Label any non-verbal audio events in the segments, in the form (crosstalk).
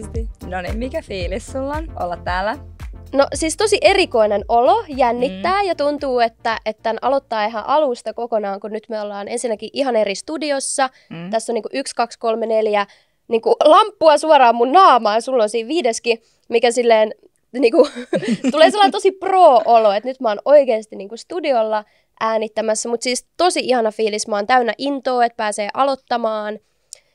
parempi. No niin, mikä fiilis sulla on olla täällä? No siis tosi erikoinen olo, jännittää mm. ja tuntuu, että, että tämän aloittaa ihan alusta kokonaan, kun nyt me ollaan ensinnäkin ihan eri studiossa. Mm. Tässä on niinku yksi, kaksi, kolme, neljä niin kuin lamppua suoraan mun naamaan, ja sulla on siinä viideskin, mikä silleen niin kuin, (laughs) tulee sellainen tosi pro-olo, että nyt mä oon oikeasti niin kuin studiolla äänittämässä, mutta siis tosi ihana fiilis, mä oon täynnä intoa, että pääsee aloittamaan –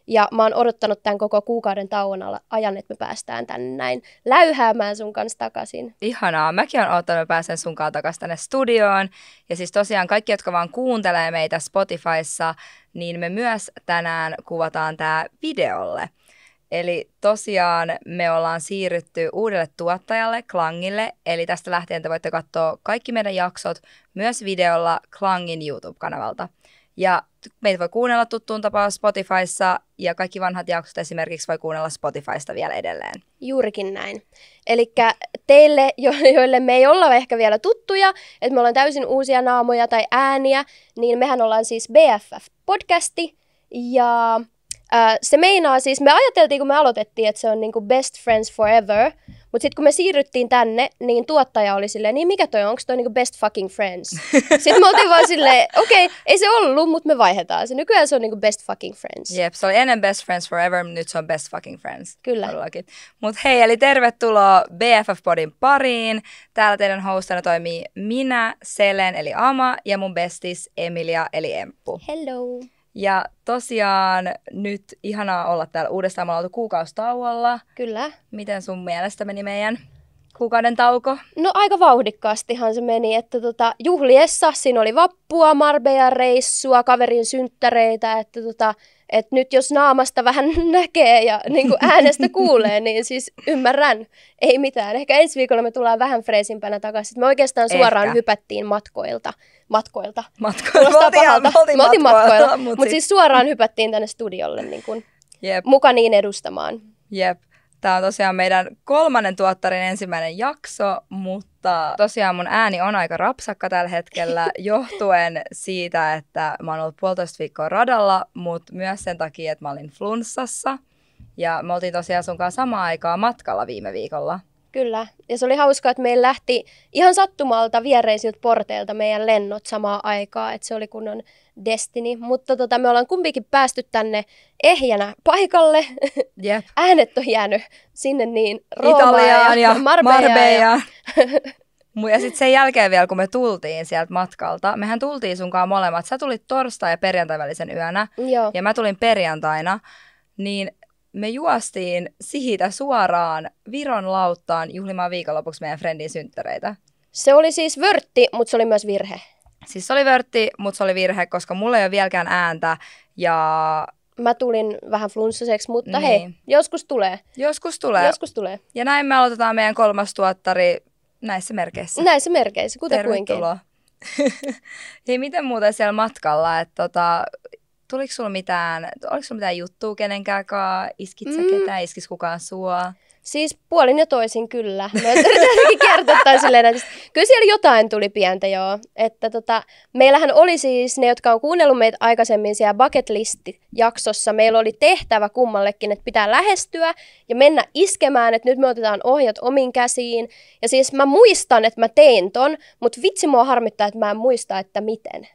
ja mä oon odottanut tämän koko kuukauden tauon ajan, että me päästään tänne näin läyhäämään sun kanssa takaisin. Ihanaa. Mäkin oon odottanut, että pääsen sun kanssa takaisin tänne studioon. Ja siis tosiaan kaikki, jotka vaan kuuntelee meitä Spotifyssa, niin me myös tänään kuvataan tämä videolle. Eli tosiaan me ollaan siirrytty uudelle tuottajalle, Klangille, eli tästä lähtien te voitte katsoa kaikki meidän jaksot myös videolla Klangin YouTube-kanavalta. Ja meitä voi kuunnella tuttuun tapaan Spotifyssa ja kaikki vanhat jaksot esimerkiksi voi kuunnella Spotifysta vielä edelleen. Juurikin näin. Eli teille, jo- (laughs) joille me ei olla ehkä vielä tuttuja, että me ollaan täysin uusia naamoja tai ääniä, niin mehän ollaan siis BFF-podcasti ja äh, se meinaa siis, me ajateltiin kun me aloitettiin, että se on niinku best friends forever – mutta sitten kun me siirryttiin tänne, niin tuottaja oli silleen, niin mikä toi on, onko toi niinku best fucking friends? (laughs) sitten me oltiin vaan silleen, okei, okay, ei se ollut, mutta me vaihdetaan se. Nykyään se on niinku best fucking friends. Jep, se oli ennen best friends forever, nyt se on best fucking friends. Kyllä. Todellakin. Mutta hei, eli tervetuloa BFF Podin pariin. Täällä teidän hostana toimii minä, Selen eli Ama ja mun bestis Emilia eli Emppu. Hello. Ja tosiaan nyt ihanaa olla täällä uudestaan. Me ollaan kuukausitauolla. Kyllä. Miten sun mielestä meni meidän kuukauden tauko? No aika vauhdikkaastihan se meni, että tota, juhliessa siinä oli vappua, marbeja reissua, kaverin synttäreitä, että tota, et nyt jos naamasta vähän (laughs) näkee ja niin kuin äänestä kuulee, niin siis ymmärrän, ei mitään. Ehkä ensi viikolla me tullaan vähän freesimpänä takaisin. Me oikeastaan suoraan Ehkä. hypättiin matkoilta matkoilta. Matkoilta. Mä oltiin, ihan, mä oltiin, oltiin matkoilta, matkoilta mutta mut siis suoraan hypättiin tänne studiolle niin kun, Jep. muka niin edustamaan. Jep. Tämä on tosiaan meidän kolmannen tuottarin ensimmäinen jakso, mutta tosiaan mun ääni on aika rapsakka tällä hetkellä (laughs) johtuen siitä, että mä oon ollut puolitoista viikkoa radalla, mutta myös sen takia, että mä olin flunssassa. Ja me oltiin tosiaan sunkaan samaan aikaa matkalla viime viikolla. Kyllä, ja se oli hauskaa, että meillä lähti ihan sattumalta viereisiltä porteilta meidän lennot samaan aikaan, että se oli kunnon destini. Mutta tota, me ollaan kumpikin päästy tänne ehjänä paikalle. Yep. (laughs) Äänet on jäänyt sinne niin Italiaan ja, ja Marbejaan. (laughs) Ja, ja sitten sen jälkeen vielä, kun me tultiin sieltä matkalta, mehän tultiin sunkaan molemmat. Sä tulit torstai- ja perjantai välisen yönä, Joo. ja mä tulin perjantaina. Niin me juostiin siitä suoraan Viron lauttaan juhlimaan viikonlopuksi meidän friendin synttäreitä. Se oli siis vörtti, mutta se oli myös virhe. Siis se oli vörtti, mutta se oli virhe, koska mulla ei ole vieläkään ääntä ja... Mä tulin vähän flunssaseksi, mutta niin. hei, joskus tulee. Joskus tulee. Joskus tulee. Ja näin me aloitetaan meidän kolmas tuottari näissä merkeissä. Näissä merkeissä, kuten Tervetuloa. kuinkin. (laughs) Hei, miten muuten siellä matkalla? että. tota, Tuliko sulla mitään, oliko sulla mitään juttua kenenkään kanssa? Iskit sä mm. ketään? Iskis kukaan sua? Siis puolin ja toisin kyllä. Mä silleen, että siis kyllä siellä jotain tuli pientä joo. Että tota, meillähän oli siis ne, jotka on kuunnellut meitä aikaisemmin siellä bucket jaksossa meillä oli tehtävä kummallekin, että pitää lähestyä ja mennä iskemään, että nyt me otetaan ohjat omiin käsiin. Ja siis mä muistan, että mä tein ton, mutta vitsi mua harmittaa, että mä en muista, että miten.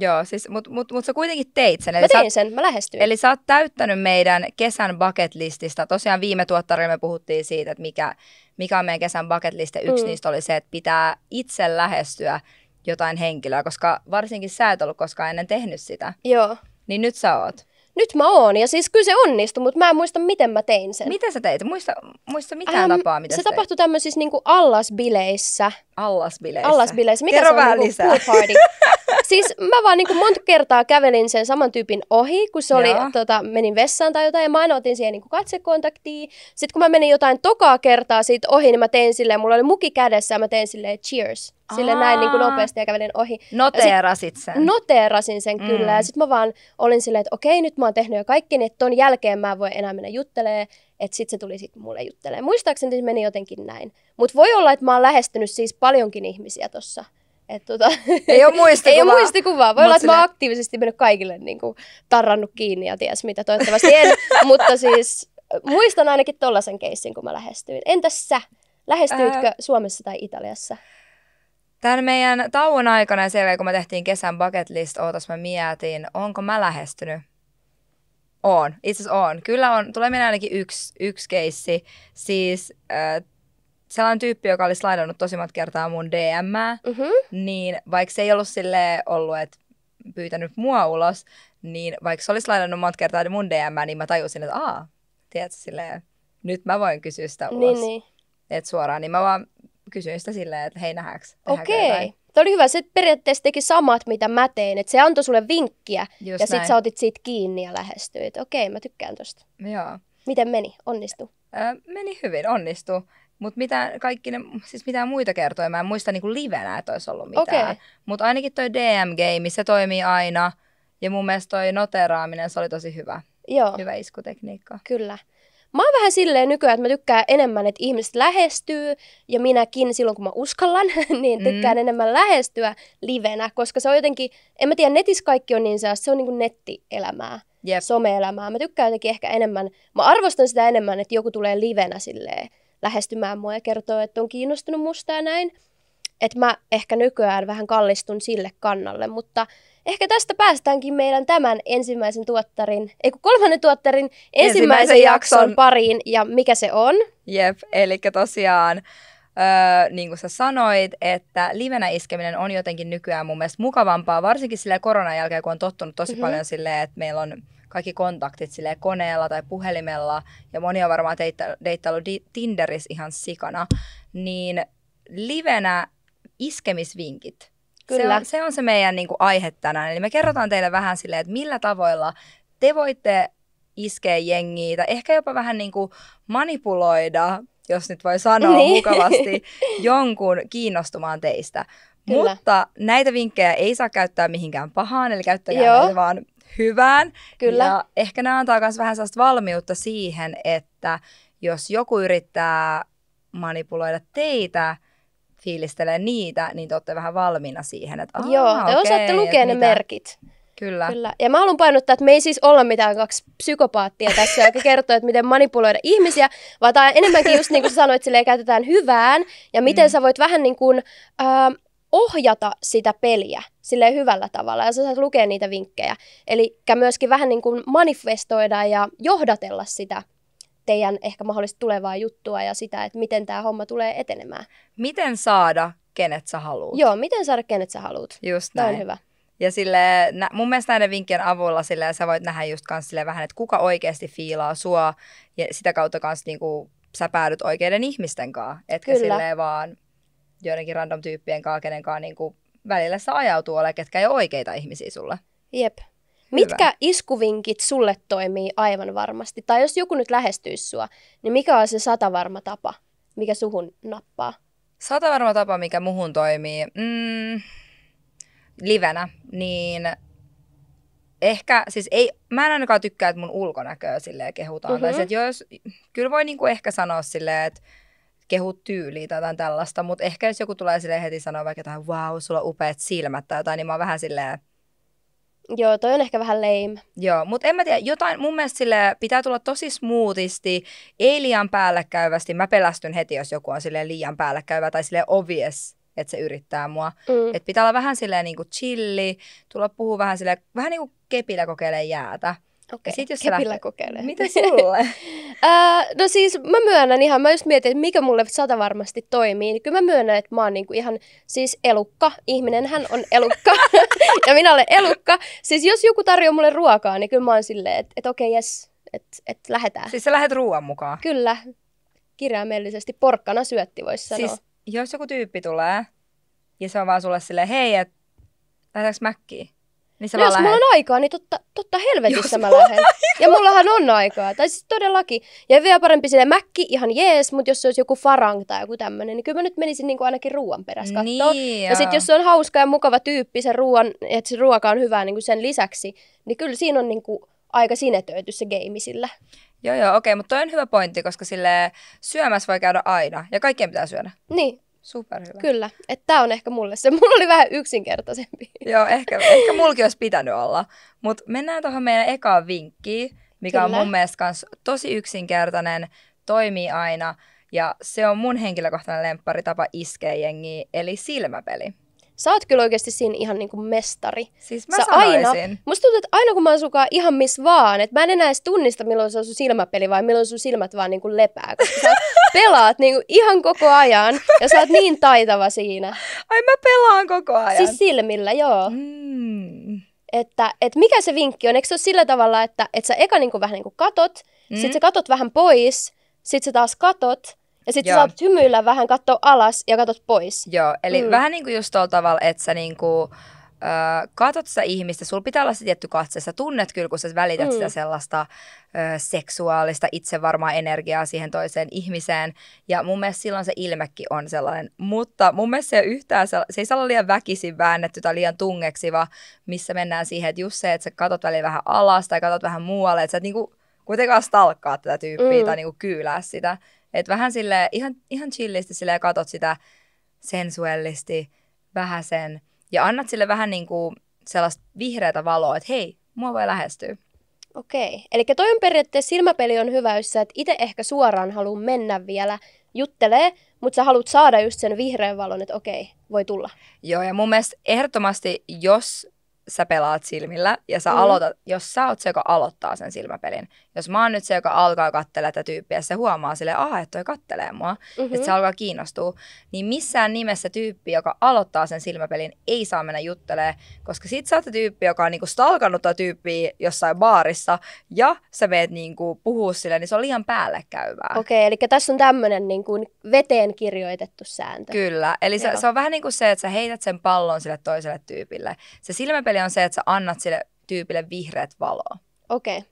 Joo, siis, mutta mut, mut sä kuitenkin teit sen. Eli mä tein sen, mä lähestyin. Eli sä oot täyttänyt meidän kesän bucketlistista. Tosiaan viime tuottarilla me puhuttiin siitä, että mikä, mikä on meidän kesän bucketliste. Yksi mm. niistä oli se, että pitää itse lähestyä jotain henkilöä, koska varsinkin sä et ollut koskaan ennen tehnyt sitä. Joo. Niin nyt sä oot. Nyt mä oon, ja siis kyllä se onnistui, mutta mä en muista, miten mä tein sen. Miten sä teit? Muista, muista mitään ähm, tapaa, mitä Se tapahtui tämmöisissä niin allasbileissä. Allasbileissä? Allasbileissä. Mikä Kerro se on? Niin kuin, lisää. Pool party. (laughs) siis mä vaan niinku monta kertaa kävelin sen saman tyypin ohi, kun se oli, tota, menin vessaan tai jotain, ja mä aina otin siihen niinku katsekontaktiin. Sitten kun mä menin jotain tokaa kertaa siitä ohi, niin mä tein silleen, mulla oli muki kädessä, ja mä tein silleen cheers. Sille näin niin nopeasti ja kävelin ohi. Noteerasit sen. Noteerasin sen mm. kyllä. Ja sitten mä vaan olin silleen, että okei, nyt mä oon tehnyt jo kaikki, niin ton jälkeen mä en voi enää mennä juttelemaan. Että sitten se tuli sit mulle juttelemaan. Muistaakseni se meni jotenkin näin. Mutta voi olla, että mä oon lähestynyt siis paljonkin ihmisiä tossa. Et tota, ei ole (laughs) muistikuvaa. ei ole muistikuvaa. Voi olla, että mä oon aktiivisesti mennyt kaikille niin kuin, tarrannut kiinni ja ties mitä. Toivottavasti en, (laughs) mutta siis muistan ainakin tollaisen keissin, kun mä lähestyin. Entäs sä? Lähestyitkö Ää... Suomessa tai Italiassa? Tämän meidän tauon aikana ja sen kun me tehtiin kesän bucket list, ootas mä mietin, onko mä lähestynyt? On, itse asiassa on. Kyllä on, tulee meillä ainakin yksi, yksi keissi. Siis äh, sellainen tyyppi, joka oli laidannut tosi monta kertaa mun dm mm-hmm. niin vaikka se ei ollut sille ollut, että pyytänyt mua ulos, niin vaikka se olisi laidannut monta kertaa niin mun DM, niin mä tajusin, että aa, tiedätkö, silleen, nyt mä voin kysyä sitä niin, ulos. Niin, niin. Et suoraan, niin mä vaan kysyin sitä silleen, että hei nähäks. Okei. Okay. Tämä oli hyvä. Se periaatteessa teki samat, mitä mä tein. että se antoi sulle vinkkiä Just ja sitten sä otit siitä kiinni ja lähestyit. Okei, okay, mä tykkään tosta. Joo. Miten meni? Onnistu? Öö, meni hyvin, onnistu. Mutta mitä kaikki ne, siis mitä muita kertoja, mä en muista niinku livenä, että olisi ollut mitään. Okay. Mutta ainakin toi DM Game, se toimii aina. Ja mun mielestä toi noteraaminen, se oli tosi hyvä. Joo. Hyvä iskutekniikka. Kyllä. Mä oon vähän silleen nykyään, että mä tykkään enemmän, että ihmiset lähestyy ja minäkin silloin, kun mä uskallan, (laughs) niin mm. tykkään mm. enemmän lähestyä livenä, koska se on jotenkin, en mä tiedä, netissä kaikki on niin se, se on niin kuin nettielämää, yep. some-elämää. Mä tykkään jotenkin ehkä enemmän, mä arvostan sitä enemmän, että joku tulee livenä silleen lähestymään mua ja kertoo, että on kiinnostunut musta ja näin. Että mä ehkä nykyään vähän kallistun sille kannalle, mutta ehkä tästä päästäänkin meidän tämän ensimmäisen tuottarin, ei kun kolmannen tuottarin ensimmäisen, ensimmäisen jakson, jakson pariin ja mikä se on? Jep, eli tosiaan öö, niin kuin sä sanoit, että livenä iskeminen on jotenkin nykyään mun mielestä mukavampaa, varsinkin sillä koronan jälkeen, kun on tottunut tosi mm-hmm. paljon silleen, että meillä on kaikki kontaktit sille koneella tai puhelimella, ja moni on varmaan deittä, deittailu Tinderissä ihan sikana, niin livenä iskemisvinkit. Kyllä. Se on se, on se meidän niin kuin, aihe tänään. Eli me kerrotaan teille vähän silleen, että millä tavoilla te voitte iskeä jengiä tai ehkä jopa vähän niin kuin manipuloida, jos nyt voi sanoa niin. mukavasti, (laughs) jonkun kiinnostumaan teistä. Kyllä. Mutta näitä vinkkejä ei saa käyttää mihinkään pahaan, eli käyttäkää vaan hyvään. Kyllä. Ja ehkä nämä antaa myös vähän sellaista valmiutta siihen, että jos joku yrittää manipuloida teitä, fiilistelee niitä, niin te olette vähän valmiina siihen, että aah, Joo, te okay, osaatte lukea ne mitä? merkit. Kyllä. Kyllä. Ja mä haluan painottaa, että me ei siis olla mitään kaksi psykopaattia tässä, joka (laughs) kertoo, että miten manipuloida ihmisiä, vaan tämä enemmänkin just niin kuin sä sanoit, silleen käytetään hyvään ja miten mm. sä voit vähän niin kuin, äh, ohjata sitä peliä sille hyvällä tavalla ja sä saat lukea niitä vinkkejä. Eli myöskin vähän niin kuin manifestoida ja johdatella sitä teidän ehkä mahdollista tulevaa juttua ja sitä, että miten tämä homma tulee etenemään. Miten saada, kenet sä haluat? Joo, miten saada, kenet sä haluat? Just näin. Tämä on hyvä. Ja sille, mun mielestä näiden vinkkien avulla sille, sä voit nähdä just kans sille vähän, että kuka oikeasti fiilaa sua ja sitä kautta kans niinku, sä päädyt oikeiden ihmisten kanssa. Etkä Kyllä. silleen vaan joidenkin random tyyppien kanssa, kenen kanssa niin kuin välillä saa ajautuu ole, ketkä ei ole oikeita ihmisiä sulle. Jep. Hyvä. Mitkä iskuvinkit sulle toimii aivan varmasti? Tai jos joku nyt lähestyisi sua, niin mikä on se satavarma tapa, mikä suhun nappaa? Satavarma tapa, mikä muhun toimii? Mm, livenä, niin ehkä, siis ei, mä en ainakaan tykkää, että mun ulkonäköä silleen kehutaan. Mm-hmm. Tai mhm. että jos, kyllä voi niinku ehkä sanoa silleen, että kehut tyyliä tai jotain tällaista, mutta ehkä jos joku tulee sille heti sanoa vaikka jotain, wow, sulla on upeat silmät tai jotain, niin mä oon vähän silleen, Joo, toi on ehkä vähän lame. Joo, mutta en mä tiedä, jotain mun mielestä sille pitää tulla tosi smoothisti, ei liian päällekäyvästi. Mä pelästyn heti, jos joku on sille liian päällekäyvä tai sille obvious, että se yrittää mua. Mm. Et pitää olla vähän silleen niinku chilli, tulla puhua vähän sille vähän niinku kepillä kokeilee jäätä. Okei, Sitten jos kepillä kokeilee. Mitä sulle? uh, (laughs) no siis mä myönnän ihan, mä just mietin, että mikä mulle sata varmasti toimii. Niin kyllä mä myönnän, että mä oon niinku ihan siis elukka. Ihminen hän on elukka (laughs) (laughs) ja minä olen elukka. Siis jos joku tarjoaa mulle ruokaa, niin kyllä mä oon silleen, että et, okei, okay, jes, että et, lähetään. Siis sä lähet ruoan mukaan? Kyllä, kirjaimellisesti porkkana syötti voisi sanoa. Siis jos joku tyyppi tulee ja se on vaan sulle silleen, hei, että lähdetäänkö mäkkiin? Niin no, jos lähet. mulla on aikaa, niin totta, totta helvetissä jos mä lähden. Ja mullahan on aikaa. Tai siis todellakin. Ja vielä parempi sille mäkki, ihan jees, mutta jos se olisi joku farang tai joku tämmöinen, niin kyllä mä nyt menisin niin kuin ainakin ruoan perässä kattoon. Niin joo. ja sitten jos se on hauska ja mukava tyyppi, se ruoan, että se ruoka on hyvää niin kuin sen lisäksi, niin kyllä siinä on niin kuin aika sinetöity se game sillä. Joo, joo, okei, okay, mutta toi on hyvä pointti, koska sille syömässä voi käydä aina ja kaikkien pitää syödä. Niin, Superhyvä. Kyllä, että tämä on ehkä mulle se. (laughs) Mulla oli vähän yksinkertaisempi. Joo, ehkä, ehkä mulki olisi pitänyt olla. Mutta mennään tuohon meidän ekaan vinkkiin, mikä Kyllä. on mun mielestä kans tosi yksinkertainen, toimii aina. Ja se on mun henkilökohtainen lempparitapa iskeä jengiä, eli silmäpeli. Sä oot kyllä oikeasti siinä ihan niinku mestari. Siis mä sä Aina, musta tuntuu, että aina kun mä oon sukaan ihan miss vaan, että mä en enää edes tunnista, milloin se on sun silmäpeli vai milloin sun silmät vaan niinku lepää. Koska sä (laughs) pelaat niinku ihan koko ajan ja sä oot niin taitava siinä. Ai mä pelaan koko ajan. Siis silmillä, joo. Mm. Että et mikä se vinkki on? Eikö se ole sillä tavalla, että et sä eka niinku vähän niinku katot, mm. sit sä katot vähän pois, sit sä taas katot, ja sitten sä saat hymyillä vähän, katsoa alas ja katot pois. Joo, eli mm. vähän niin kuin just tuolla tavalla, että sä niin kuin, öö, katot sitä ihmistä, sulla pitää olla se tietty katse, sä tunnet kyllä, kun sä välität mm. sitä sellaista öö, seksuaalista itsevarmaa energiaa siihen toiseen ihmiseen, ja mun mielestä silloin se ilmekin on sellainen, mutta mun mielestä se ei yhtään, se ei saa olla liian väkisin väännetty tai liian tungeksi, vaan missä mennään siihen, että just se, että sä katot välillä vähän alas tai katot vähän muualle, että sä et niinku kuitenkaan stalkkaa tätä tyyppiä mm. tai niinku kyylää sitä, että vähän sille ihan, ihan chillisti silleen katot sitä sensuellisti, vähän sen ja annat sille vähän niin kuin sellaista vihreätä valoa, että hei, mua voi lähestyä. Okei, eli toi on periaatteessa silmäpeli on hyvä, jos sä et itse ehkä suoraan halua mennä vielä juttelee, mutta sä haluat saada just sen vihreän valon, että okei, voi tulla. Joo, ja mun mielestä ehdottomasti, jos sä pelaat silmillä ja sä mm. aloitat, jos sä oot se, joka aloittaa sen silmäpelin. Jos mä oon nyt se, joka alkaa kattelemaan tätä tyyppiä, se huomaa sille, aha, että toi kattelee mua, mm-hmm. että mhm. se alkaa kiinnostua, niin missään nimessä tyyppi, joka aloittaa sen silmäpelin, ei saa mennä juttelee, koska sit sä oot tyyppi, joka on niinku stalkannut tätä tyyppiä jossain baarissa ja sä meet niinku puhua sille, niin se on liian päälle käyvää. Okei, okay, eli tässä on tämmöinen niinku veteen kirjoitettu sääntö. Kyllä, eli se, se on vähän niin kuin se, että sä heität sen pallon sille toiselle tyypille. Se silmäpeli on se, että sä annat sille tyypille vihreät valoa. Okei. Okay.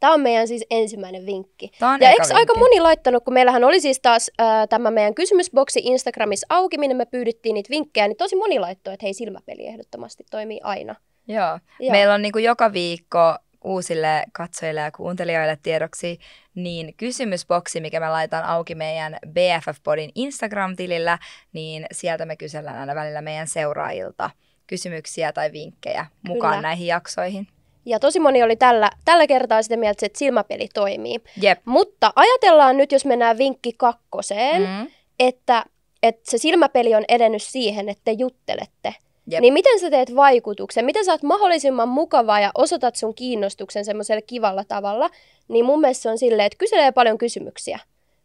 Tämä on meidän siis ensimmäinen vinkki. Tämä on ja eikö aika moni laittanut, kun meillähän oli siis taas ää, äh, tämä meidän kysymysboksi Instagramissa auki, minne me pyydettiin niitä vinkkejä, niin tosi moni laittoi, että hei silmäpeli ehdottomasti toimii aina. Joo. Joo. Meillä on niin kuin joka viikko uusille katsojille ja kuuntelijoille tiedoksi, niin kysymysboksi, mikä me laitan auki meidän BFF-podin Instagram-tilillä, niin sieltä me kysellään aina välillä meidän seuraajilta – kysymyksiä tai vinkkejä mukaan Kyllä. näihin jaksoihin. Ja tosi moni oli tällä, tällä kertaa sitä mieltä, että silmäpeli toimii. Jep. Mutta ajatellaan nyt, jos mennään vinkki kakkoseen, mm. hmm että, että se silmäpeli on edennyt siihen, että te juttelette. Jep. Niin miten sä teet vaikutuksen? Miten sä oot mahdollisimman mukavaa ja osoitat sun kiinnostuksen semmoisella kivalla tavalla? Niin mun mielestä se on silleen, että kyselee paljon kysymyksiä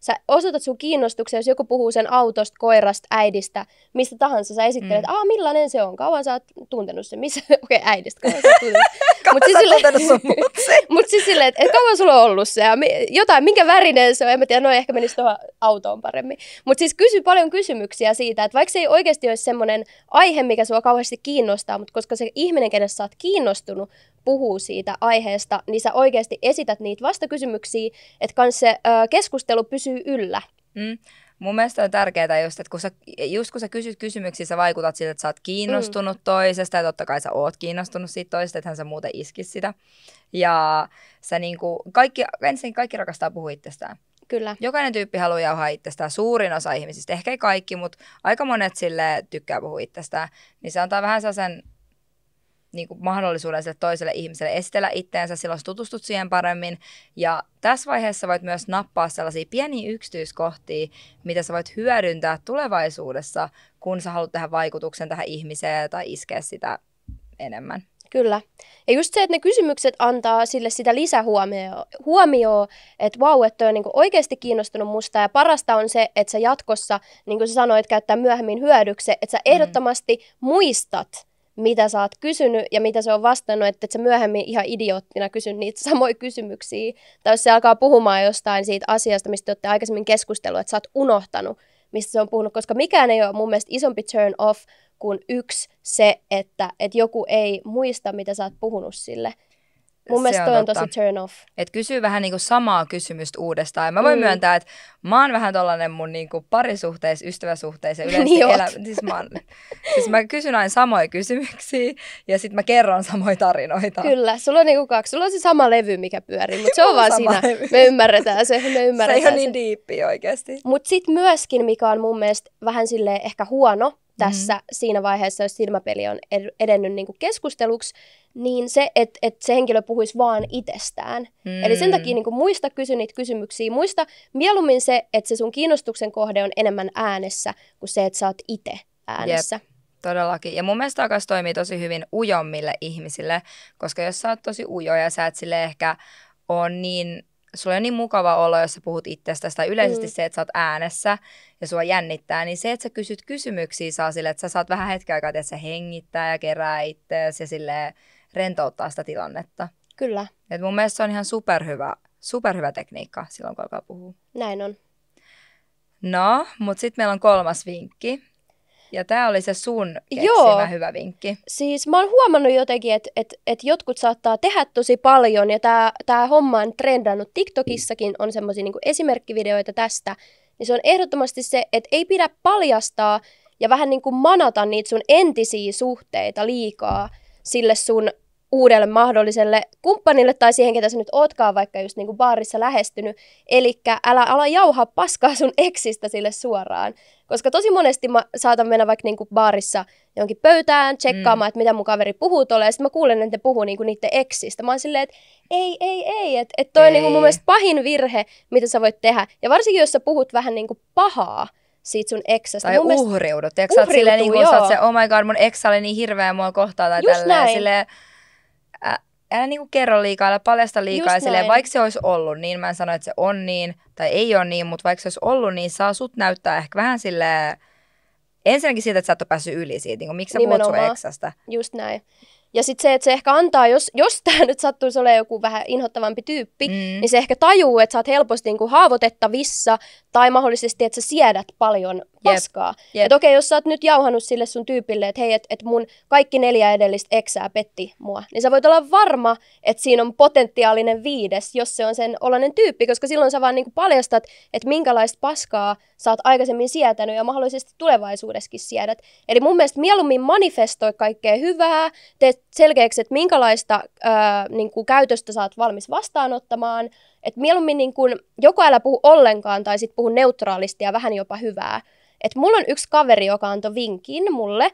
sä osoitat sun kiinnostuksen, jos joku puhuu sen autosta, koirasta, äidistä, mistä tahansa, sä esittelet, mm. aa millainen se on, kauan sä oot tuntenut sen, missä, (laughs) okei okay, äidistä, kauan sä oot tuntenut. Mutta siis sille, mut siis sille, (laughs) siis että et kauan sulla on ollut se ja jotain, minkä värinen se on, en mä tiedä, no ehkä menisi tuohon autoon paremmin. Mutta siis kysy paljon kysymyksiä siitä, että vaikka se ei oikeasti olisi semmoinen aihe, mikä sua kauheasti kiinnostaa, mutta koska se ihminen, kenestä sä oot kiinnostunut, puhuu siitä aiheesta, niin sä oikeasti esität niitä vastakysymyksiä, että kans se ö, keskustelu pysyy yllä. Mm. Mun mielestä on tärkeää just, että kun sä, just kun sä kysyt kysymyksiä, sä vaikutat siltä, että sä oot kiinnostunut mm. toisesta ja totta kai sä oot kiinnostunut siitä toisesta, hän sä muuten iskisi sitä. Ja sä niinku, kaikki, ensin kaikki rakastaa puhua itsestään. Kyllä. Jokainen tyyppi haluaa jauhaa itsestään. Suurin osa ihmisistä, ehkä ei kaikki, mutta aika monet sille tykkää puhua itsestään. Niin se antaa vähän sen niin kuin mahdollisuuden sille toiselle ihmiselle esitellä itteensä, silloin tutustut siihen paremmin. Ja tässä vaiheessa voit myös nappaa sellaisia pieniä yksityiskohtia, mitä sä voit hyödyntää tulevaisuudessa, kun sä haluat tehdä vaikutuksen tähän ihmiseen tai iskeä sitä enemmän. Kyllä. Ja just se, että ne kysymykset antaa sille sitä lisähuomioa, että vau, wow, että on niin oikeasti kiinnostunut musta. Ja parasta on se, että sä jatkossa, niin kuin sä sanoit, käyttää myöhemmin hyödyksi, että sä mm. ehdottomasti mm. muistat, mitä sä oot kysynyt ja mitä se on vastannut, että et sä myöhemmin ihan idioottina kysyn niitä samoja kysymyksiä. Tai jos se alkaa puhumaan jostain siitä asiasta, mistä te olette aikaisemmin keskustellut, että sä oot unohtanut, mistä se on puhunut, koska mikään ei ole mun mielestä isompi turn off kuin yksi se, että, että joku ei muista, mitä sä oot puhunut sille. Mun mielestä on, on totta. tosi turn off. Et kysyy vähän niinku samaa kysymystä uudestaan. Ja mä voin mm. myöntää, että mä oon vähän tollanen mun niinku parisuhteessa, ystäväsuhteessa yleensä niin elä... siis, mä oon... siis mä kysyn aina samoja kysymyksiä ja sitten mä kerron samoja tarinoita. Kyllä, sulla on niinku kaksi. Sulla on se sama levy, mikä pyörii, mutta se on vaan siinä. Levy. Me ymmärretään se, me ymmärretään niin se. ei ole niin diippi oikeasti. Mutta sitten myöskin, mikä on mun mielestä vähän sille ehkä huono, tässä mm. siinä vaiheessa, jos silmäpeli on er-, edennyt niin kuin keskusteluksi, niin se, että et se henkilö puhuisi vaan itsestään. Mm. Eli sen mm. takia niin kuin muista kysy niitä kysymyksiä. Muista mieluummin se, että se sun kiinnostuksen kohde on enemmän äänessä kuin se, että sä oot itse äänessä. Yep. Todellakin. Ja mun mielestä takas toimii tosi hyvin ujommille ihmisille, koska jos sä oot tosi ujo ja sä et sille ehkä on niin sulla on niin mukava olla, jos sä puhut itsestäsi tai yleisesti mm. se, että sä oot äänessä ja sua jännittää, niin se, että sä kysyt kysymyksiä saa sille, että sä saat vähän hetken aikaa, että sä hengittää ja kerää itseäsi ja sille rentouttaa sitä tilannetta. Kyllä. Et mun mielestä se on ihan superhyvä, superhyvä tekniikka silloin, kun alkaa puhua. Näin on. No, mutta sitten meillä on kolmas vinkki. Ja tämä oli se sun keksimä Joo. hyvä vinkki. Siis mä oon huomannut jotenkin, että et, et jotkut saattaa tehdä tosi paljon ja tämä homma on trendannut. TikTokissakin on semmoisia niinku esimerkkivideoita tästä. Niin se on ehdottomasti se, että ei pidä paljastaa ja vähän niin kuin manata niitä sun entisiä suhteita liikaa sille sun uudelle mahdolliselle kumppanille tai siihen, ketä sä nyt ootkaan vaikka just niin kuin baarissa lähestynyt. Eli älä ala jauhaa paskaa sun eksistä sille suoraan. Koska tosi monesti mä saatan mennä vaikka niin kuin baarissa jonkin pöytään tsekkaamaan, mm. että mitä mun kaveri puhuu tuolla. Ja sitten mä kuulen, että ne puhuu niin kuin niiden eksistä. Mä oon silleen, että ei, ei, ei. Että et toi niinku ei. on niin kuin mun mielestä pahin virhe, mitä sä voit tehdä. Ja varsinkin, jos sä puhut vähän niin kuin pahaa, siitä sun eksästä. Tai uhriudut. Mielestä... Uhriutuu, sä oot silleen, niin kun, sä oot se, oh my god, mun eksä oli niin hirveä mua kohtaa tai Just tälleen. Näin. Silleen, älä niinku kerro liikaa, älä paljasta liikaa. sille vaikka se olisi ollut niin, mä en sano, että se on niin tai ei ole niin, mutta vaikka se olisi ollut niin, saa sut näyttää ehkä vähän silleen ensinnäkin siitä, että sä et ole päässyt yli siitä, niin kuin, miksi sä puhut sun eksästä. Just näin. Ja sitten se, että se ehkä antaa, jos, jos tämä (laughs) nyt sattuisi olemaan joku vähän inhottavampi tyyppi, mm. niin se ehkä tajuu, että sä oot helposti niin kuin haavoitettavissa tai mahdollisesti, että sä siedät paljon paskaa. Yep. Yep. Että okei, okay, jos sä oot nyt jauhannut sille sun tyypille, että hei, että et mun kaikki neljä edellistä eksää petti mua, niin sä voit olla varma, että siinä on potentiaalinen viides, jos se on sen olainen tyyppi, koska silloin sä vaan niin kuin paljastat, että minkälaista paskaa sä oot aikaisemmin sietänyt ja mahdollisesti tulevaisuudessakin siedät. Eli mun mielestä mieluummin manifestoi kaikkea hyvää, teet selkeäksi, että minkälaista ää, niin kuin käytöstä sä oot valmis vastaanottamaan. Että mieluummin niin kuin, joko älä puhu ollenkaan tai sitten puhu neutraalisti ja vähän jopa hyvää. Että mulla on yksi kaveri, joka antoi vinkin mulle,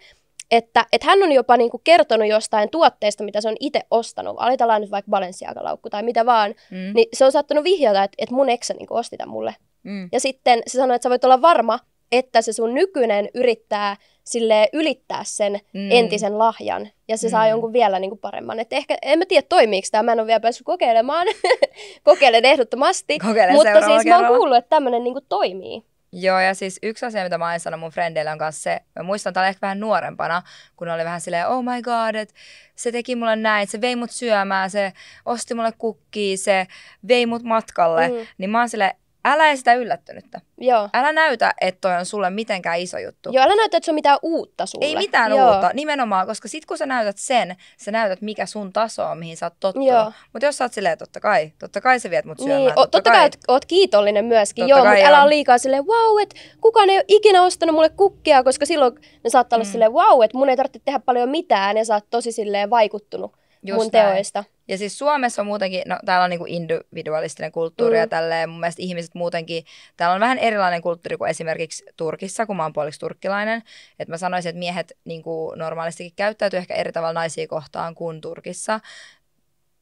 että et hän on jopa niin kuin, kertonut jostain tuotteesta, mitä se on itse ostanut. aletaan nyt vaikka Balenciaga-laukku tai mitä vaan. Mm. Niin se on saattanut vihjata, että et mun eksä niinku osti tämän mulle. Mm. Ja sitten se sanoi, että sä voit olla varma, että se sun nykyinen yrittää sille ylittää sen mm. entisen lahjan ja se mm. saa jonkun vielä niin kuin paremman. Et ehkä, en mä tiedä toimiiko tämä, mä en ole vielä päässyt kokeilemaan. (laughs) Kokeilen ehdottomasti, Kokeilen mutta siis kerralla. mä oon kuullut, että tämmöinen niin toimii. Joo, ja siis yksi asia, mitä mä aina sanon mun frendeille on kanssa se, mä muistan, että ehkä vähän nuorempana, kun oli vähän silleen, oh my god, että se teki mulle näin, se vei mut syömään, se osti mulle kukkii, se vei mut matkalle, mm. niin mä oon silleen, Älä esitä yllättynyttä. Joo. Älä näytä, että toi on sulle mitenkään iso juttu. Joo, älä näytä, että se on mitään uutta sulle. Ei mitään Joo. uutta, nimenomaan, koska sit kun sä näytät sen, sä näytät mikä sun taso on, mihin sä oot tottunut. Mut jos sä oot silleen, totta kai, totta kai sä viet mut syömään. Niin, totta, totta kai, oot, oot kiitollinen myöskin, totta joo, mutta älä ole liikaa silleen, wow, että kukaan ei ole ikinä ostanut mulle kukkia, koska silloin ne saattaa mm. olla silleen, wow, että mun ei tarvitse tehdä paljon mitään ja sä oot tosi silleen vaikuttunut Just mun näin. Ja siis Suomessa on muutenkin, no täällä on niinku individualistinen kulttuuri mm. ja tälleen mun mielestä ihmiset muutenkin, täällä on vähän erilainen kulttuuri kuin esimerkiksi Turkissa, kun mä oon puoliksi turkkilainen. Että mä sanoisin, että miehet niinku normaalistikin käyttäytyy ehkä eri tavalla naisia kohtaan kuin Turkissa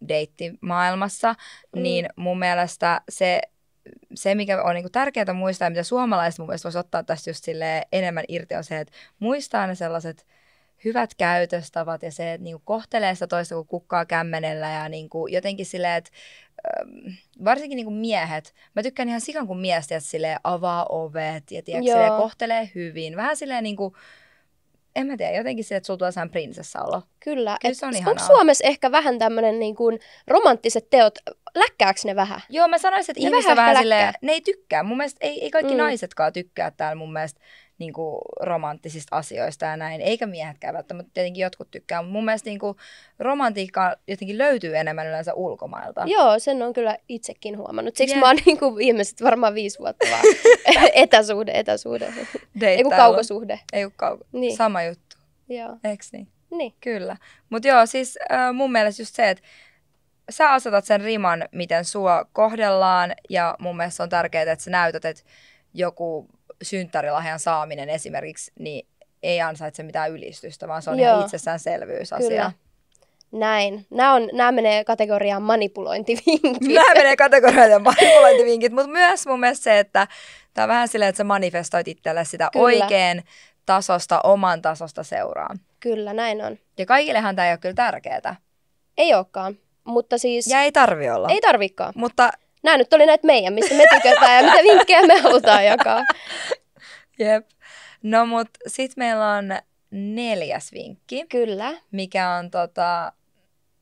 deittimaailmassa, mm. niin mun mielestä se se, mikä on niin tärkeää muistaa ja mitä suomalaiset mun mielestä voisi ottaa tästä just enemmän irti, on se, että muistaa ne sellaiset hyvät käytöstavat ja se, että niin kuin kohtelee sitä toista kuin kukkaa kämmenellä ja niin kuin jotenkin silleen, että ähm, varsinkin niin kuin miehet, mä tykkään ihan sikan kun mies tiedät, silleen, avaa ovet ja tiedät, silleen, kohtelee hyvin. Vähän silleen niin kuin, en mä tiedä, jotenkin se, että sulla tulee sellainen prinsessaolo. Kyllä. Kyllä se on et, Onko Suomessa ehkä vähän tämmöinen niin kuin romanttiset teot, läkkääks ne vähän? Joo, mä sanoisin, että ihmiset vähän, vähän silleen, ne ei tykkää. Mun mielestä ei, ei kaikki mm. naisetkaan tykkää täällä mun mielestä niin kuin romanttisista asioista ja näin, eikä miehetkään välttämättä, tietenkin jotkut tykkää, mutta mun mielestä niin kuin romantiikka jotenkin löytyy enemmän yleensä ulkomailta. Joo, sen on kyllä itsekin huomannut, siksi yeah. mä oon niin viimeiset varmaan viisi vuotta vaan (laughs) (laughs) etäsuhde, etäsuhde. Ei kun kaukosuhde. Ei kun kauko. Niin. Sama juttu. Joo. Eks niin? Niin. Kyllä. Mutta joo, siis äh, mun mielestä just se, että sä asetat sen riman, miten sua kohdellaan ja mun mielestä on tärkeää, että sä näytät, että joku synttärilahjan saaminen esimerkiksi, niin ei ansaitse mitään ylistystä, vaan se on Joo. ihan itsestäänselvyysasia. Näin. Nämä, on, nämä menee kategoriaan manipulointivinkit. Nämä menee kategoriaan manipulointivinkit, mutta myös mun mielestä se, että tämä on vähän silleen, että sä manifestoit itselle sitä kyllä. oikein tasosta, oman tasosta seuraa. Kyllä, näin on. Ja kaikillehan tämä ei ole kyllä tärkeää. Ei olekaan, mutta siis... Ja ei tarvi olla. Ei tarvikaan. Mutta nämä nyt oli näitä meidän, mistä me tykätään ja mitä vinkkejä me halutaan jakaa. (laughs) Jep. No mut sit meillä on neljäs vinkki. Kyllä. Mikä on tota,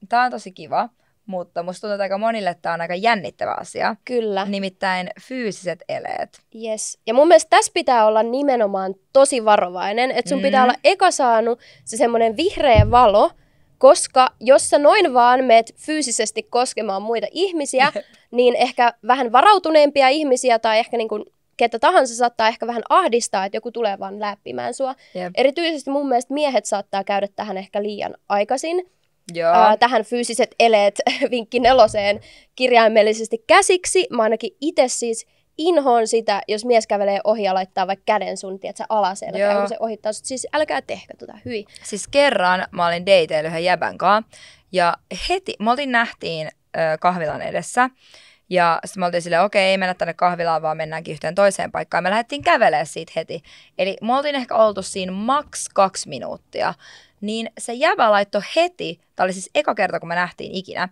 tää on tosi kiva, mutta musta tuntuu, että aika monille tämä on aika jännittävä asia. Kyllä. Nimittäin fyysiset eleet. Yes. Ja mun mielestä tässä pitää olla nimenomaan tosi varovainen, että sun mm. pitää olla eka saanut se semmoinen vihreä valo, koska jos sä noin vaan meet fyysisesti koskemaan muita ihmisiä, niin ehkä vähän varautuneempia ihmisiä tai ehkä niin kuin ketä tahansa saattaa ehkä vähän ahdistaa, että joku tulee vaan läppimään sua. Yep. Erityisesti mun mielestä miehet saattaa käydä tähän ehkä liian aikaisin. Joo. Äh, tähän fyysiset eleet (laughs) vinkki neloseen kirjaimellisesti käsiksi. Mä ainakin itse siis inhoon sitä, jos mies kävelee ohi ja laittaa vaikka käden sun, tiedät sä, alaselkä, Joo. kun se ohittaa sut. Siis älkää tehkö tota, hyi. Siis kerran mä olin dateilla yhden jäbän kanssa, ja heti, me oltiin nähtiin ö, kahvilan edessä, ja sitten me oltiin silleen, okei, okay, ei mennä tänne kahvilaan, vaan mennäänkin yhteen toiseen paikkaan. Me lähdettiin kävelemään siitä heti. Eli me oltiin ehkä oltu siinä maks kaksi minuuttia. Niin se jävä laitto heti, tämä oli siis eka kerta, kun me nähtiin ikinä,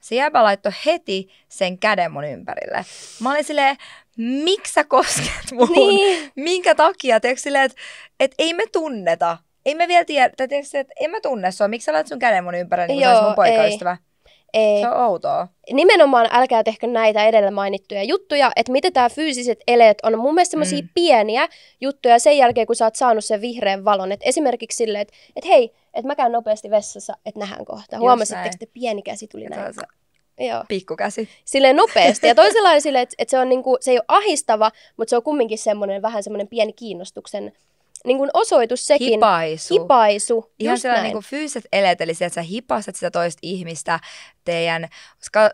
se jäbä laittoi heti sen käden mun ympärille. Mä olin silleen, miksi sä kosket mun? Niin. Minkä takia? Tiedätkö silleen, että et ei me tunneta. Ei me vielä tiedä, että en mä tunne sua. Miksi sä laitat sun käden mun ympärille, niin kuin Joo, mun poikaystävä? Ei. Ee, se on outoa. Nimenomaan älkää tehkö näitä edellä mainittuja juttuja, että miten tämä fyysiset eleet on. Mun mielestä semmoisia mm. pieniä juttuja sen jälkeen, kun sä oot saanut sen vihreän valon. Et esimerkiksi silleen, että et hei, että mä käyn nopeasti vessassa, että nähdään kohta. Huomasitteko, että pieni käsi tuli näin? Se... Joo. Pikkukäsi. Sille nopeasti. Ja (laughs) toisella sille, silleen, että et se, on niinku, se ei ole ahistava, mutta se on kumminkin semmoinen vähän semmoinen pieni kiinnostuksen niin kuin osoitus sekin. Hipaisu. Hipaisu, Ihan sellainen niin kuin fyysiset eleet, eli se, että sä hipastat sitä toista ihmistä, teidän,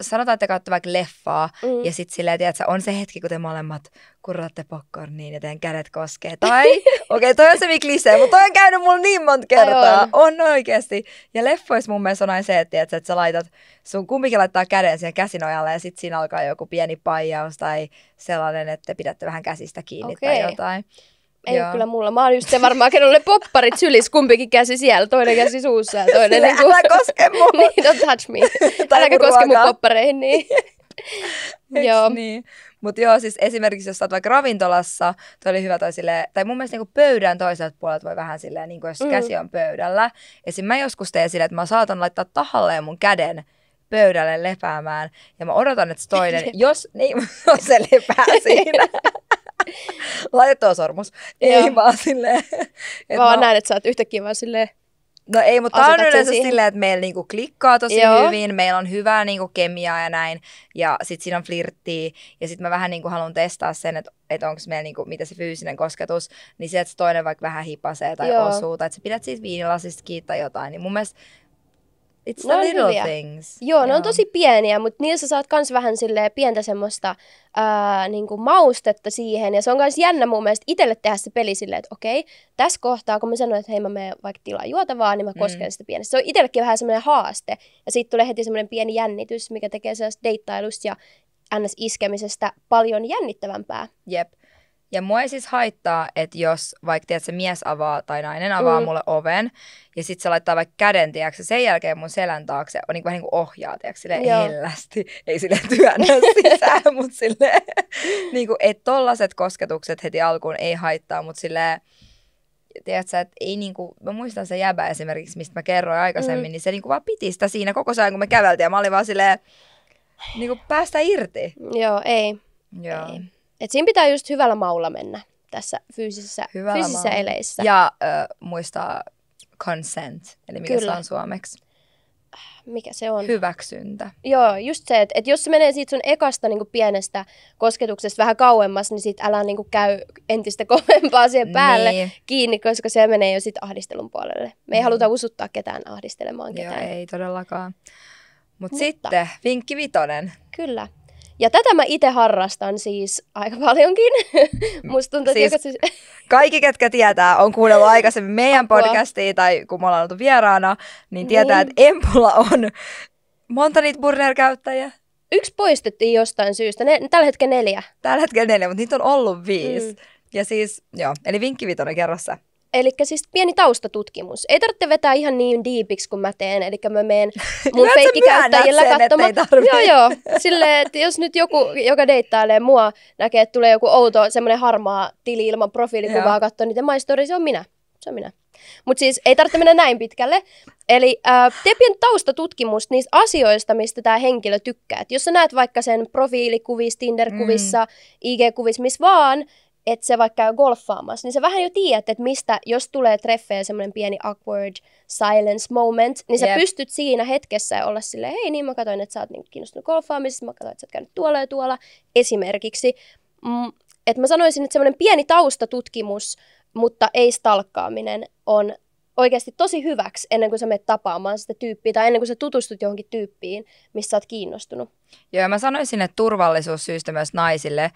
sanotaan, että kautta vaikka leffaa, mm. ja sitten silleen, se on se hetki, kun te molemmat kurratte niin, ja teidän kädet koskee. Tai, (laughs) okei, okay, toi on se klisee, mutta toi on käynyt mulla niin monta kertaa. Ai on. on oikeasti. Ja leffoissa mun mielestä on aina se, että, että sä laitat, sun kumminkin laittaa käden siihen käsinojalle ja sitten siinä alkaa joku pieni paijaus tai sellainen, että te pidätte vähän käsistä kiinni okay. tai jotain. Ei Joo. kyllä mulla. Mä oon just se varmaan, kenelle popparit sylis, kumpikin käsi siellä, toinen käsi suussa ja toinen... Sille, niin kuin... älä koske mua. (laughs) niin, don't touch me. (laughs) älä koske mun poppareihin, niin... (laughs) joo. Niin? Mutta joo, siis esimerkiksi jos sä oot vaikka ravintolassa, toi oli hyvä toi silleen, tai mun mielestä niinku pöydän toiselta puolelta voi vähän silleen, niinku jos mm. käsi on pöydällä. Esim. mä joskus teen silleen, että mä saatan laittaa tahalleen mun käden pöydälle lepäämään, ja mä odotan, että se toinen, jos, niin, jos se lepää siinä. (laughs) Laita sormus. Ei Joo. vaan silleen. vaan mä... näin, että sä oot yhtäkkiä vaan silleen No ei, mutta tämä on yleensä siihen. silleen, että meillä niinku klikkaa tosi Joo. hyvin, meillä on hyvää niinku kemiaa ja näin, ja sitten siinä on flirttiä, ja sitten mä vähän niinku haluan testaa sen, että et onko meillä niinku, mitä se fyysinen kosketus, niin se, että se toinen vaikka vähän hipasee tai Joo. osuu, tai että sä pidät siitä viinilasista kiinni tai jotain, niin mun mielestä It's the no, little hyviä. things. Joo, yeah. ne on tosi pieniä, mutta niissä saat myös vähän pientä semmoista ää, niinku maustetta siihen. Ja se on myös jännä mun mielestä itselle tehdä se peli silleen, että okei, tässä kohtaa kun mä sanon, että hei mä menen vaikka tilaa juotavaa, niin mä kosken mm. sitä pienestä, Se on itsellekin vähän semmoinen haaste. Ja siitä tulee heti semmoinen pieni jännitys, mikä tekee sellaista deittailusta ja ns. iskemisestä paljon jännittävämpää. Jep. Ja mua ei siis haittaa, että jos vaikka tiedät, se mies avaa tai nainen avaa mm. mulle oven ja sitten se laittaa vaikka käden, tiedätkö, sen jälkeen mun selän taakse on niin vähän niin kuin ohjaa, tiedätkö, silleen Joo. hellästi. Ei sille työnnä (laughs) sisään, mutta silleen, (laughs) niin kuin, että tollaset kosketukset heti alkuun ei haittaa, mutta silleen, tiedätkö, että ei niin kuin, mä muistan se jäbä esimerkiksi, mistä mä kerroin aikaisemmin, mm. niin se kuin niinku vaan piti sitä siinä koko ajan, kun me käveltiin, ja mä olin vaan silleen, kuin niinku, päästä irti. Joo, ei. Joo. Ei. Et siinä pitää just hyvällä maulla mennä tässä fyysisissä, hyvällä fyysisissä eleissä. Ja äh, muistaa consent, eli mikä Kyllä. se on suomeksi? Mikä se on? Hyväksyntä. Joo, just se, että, että jos se menee siitä sun ekasta niin pienestä kosketuksesta vähän kauemmas, niin sit älä niin käy entistä (laughs) kovempaa siihen päälle niin. kiinni, koska se menee jo sit ahdistelun puolelle. Me mm. ei haluta usuttaa ketään ahdistelemaan ketään. Joo, ei todellakaan. Mut Mutta sitten vinkki vitonen. Kyllä. Ja tätä mä itse harrastan siis aika paljonkin. (laughs) Musta tuntuu, siis, että siis- (laughs) kaikki, ketkä tietää, on kuunnellut aikaisemmin meidän Apua. podcastia tai kun me ollaan oltu vieraana, niin tietää, niin. että Empula on monta niitä burner-käyttäjiä. Yksi poistettiin jostain syystä. Ne, tällä hetkellä neljä. Tällä hetkellä neljä, mutta niitä on ollut viisi. Mm. Ja siis, joo, eli vinkki vitonen kerrossa. Eli siis pieni taustatutkimus. Ei tarvitse vetää ihan niin diipiksi kuin mä teen. Eli mä meen (laughs) mun feikkikäyttäjillä katsomaan. Joo, joo. Sille, että jos nyt joku, joka deittailee mua, näkee, että tulee joku outo, semmoinen harmaa tili ilman profiilikuvaa katsoa, niin my story, se on minä. Se on minä. Mutta siis ei tarvitse mennä näin pitkälle. Eli äh, tee pieni taustatutkimus niistä asioista, mistä tämä henkilö tykkää. Et jos sä näet vaikka sen profiilikuvissa, Tinder-kuvissa, mm. IG-kuvissa, missä vaan, että se vaikka käy golfaamassa, niin se vähän jo tiedät, että mistä, jos tulee treffeen semmoinen pieni awkward silence moment, niin sä yep. pystyt siinä hetkessä olla silleen, hei niin mä katsoin, että sä oot niin kiinnostunut golfaamisesta, mä katsoin, että sä oot käynyt tuolla ja tuolla, esimerkiksi. Mm, että mä sanoisin, että semmoinen pieni taustatutkimus, mutta ei stalkkaaminen, on oikeasti tosi hyväksi ennen kuin sä menet tapaamaan sitä tyyppiä tai ennen kuin sä tutustut johonkin tyyppiin, missä sä oot kiinnostunut. Joo, mä sanoisin, että syystä myös naisille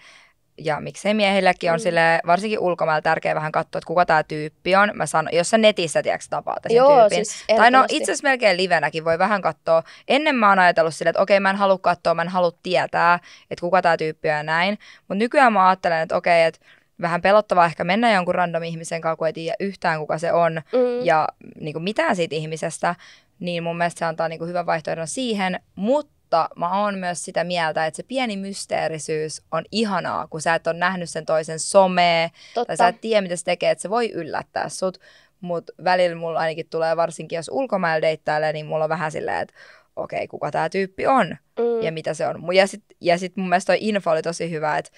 ja miksei miehilläkin on mm. sille varsinkin ulkomailla tärkeää vähän katsoa, että kuka tämä tyyppi on. Mä sanon, jos sä netissä, tiedätkö, tapaat sen Joo, tyypin. Siis tai no itse asiassa melkein livenäkin voi vähän katsoa. Ennen mä oon ajatellut silleen, että okei, mä en halua katsoa, mä en halua tietää, että kuka tämä tyyppi on ja näin. Mutta nykyään mä ajattelen, että okei, että vähän pelottavaa ehkä mennä jonkun random ihmisen kanssa, kun ei tiedä yhtään, kuka se on mm. ja niin kuin mitään siitä ihmisestä. Niin mun mielestä se antaa niin kuin hyvän vaihtoehdon siihen, mutta mutta mä oon myös sitä mieltä, että se pieni mysteerisyys on ihanaa, kun sä et ole nähnyt sen toisen somee, Totta. tai sä et tiedä, mitä se tekee, että se voi yllättää sut. Mutta välillä mulla ainakin tulee, varsinkin jos ulkomailla deittailee, niin mulla on vähän silleen, että okei, okay, kuka tämä tyyppi on mm. ja mitä se on. Ja sitten ja sit mun mielestä toi info oli tosi hyvä, että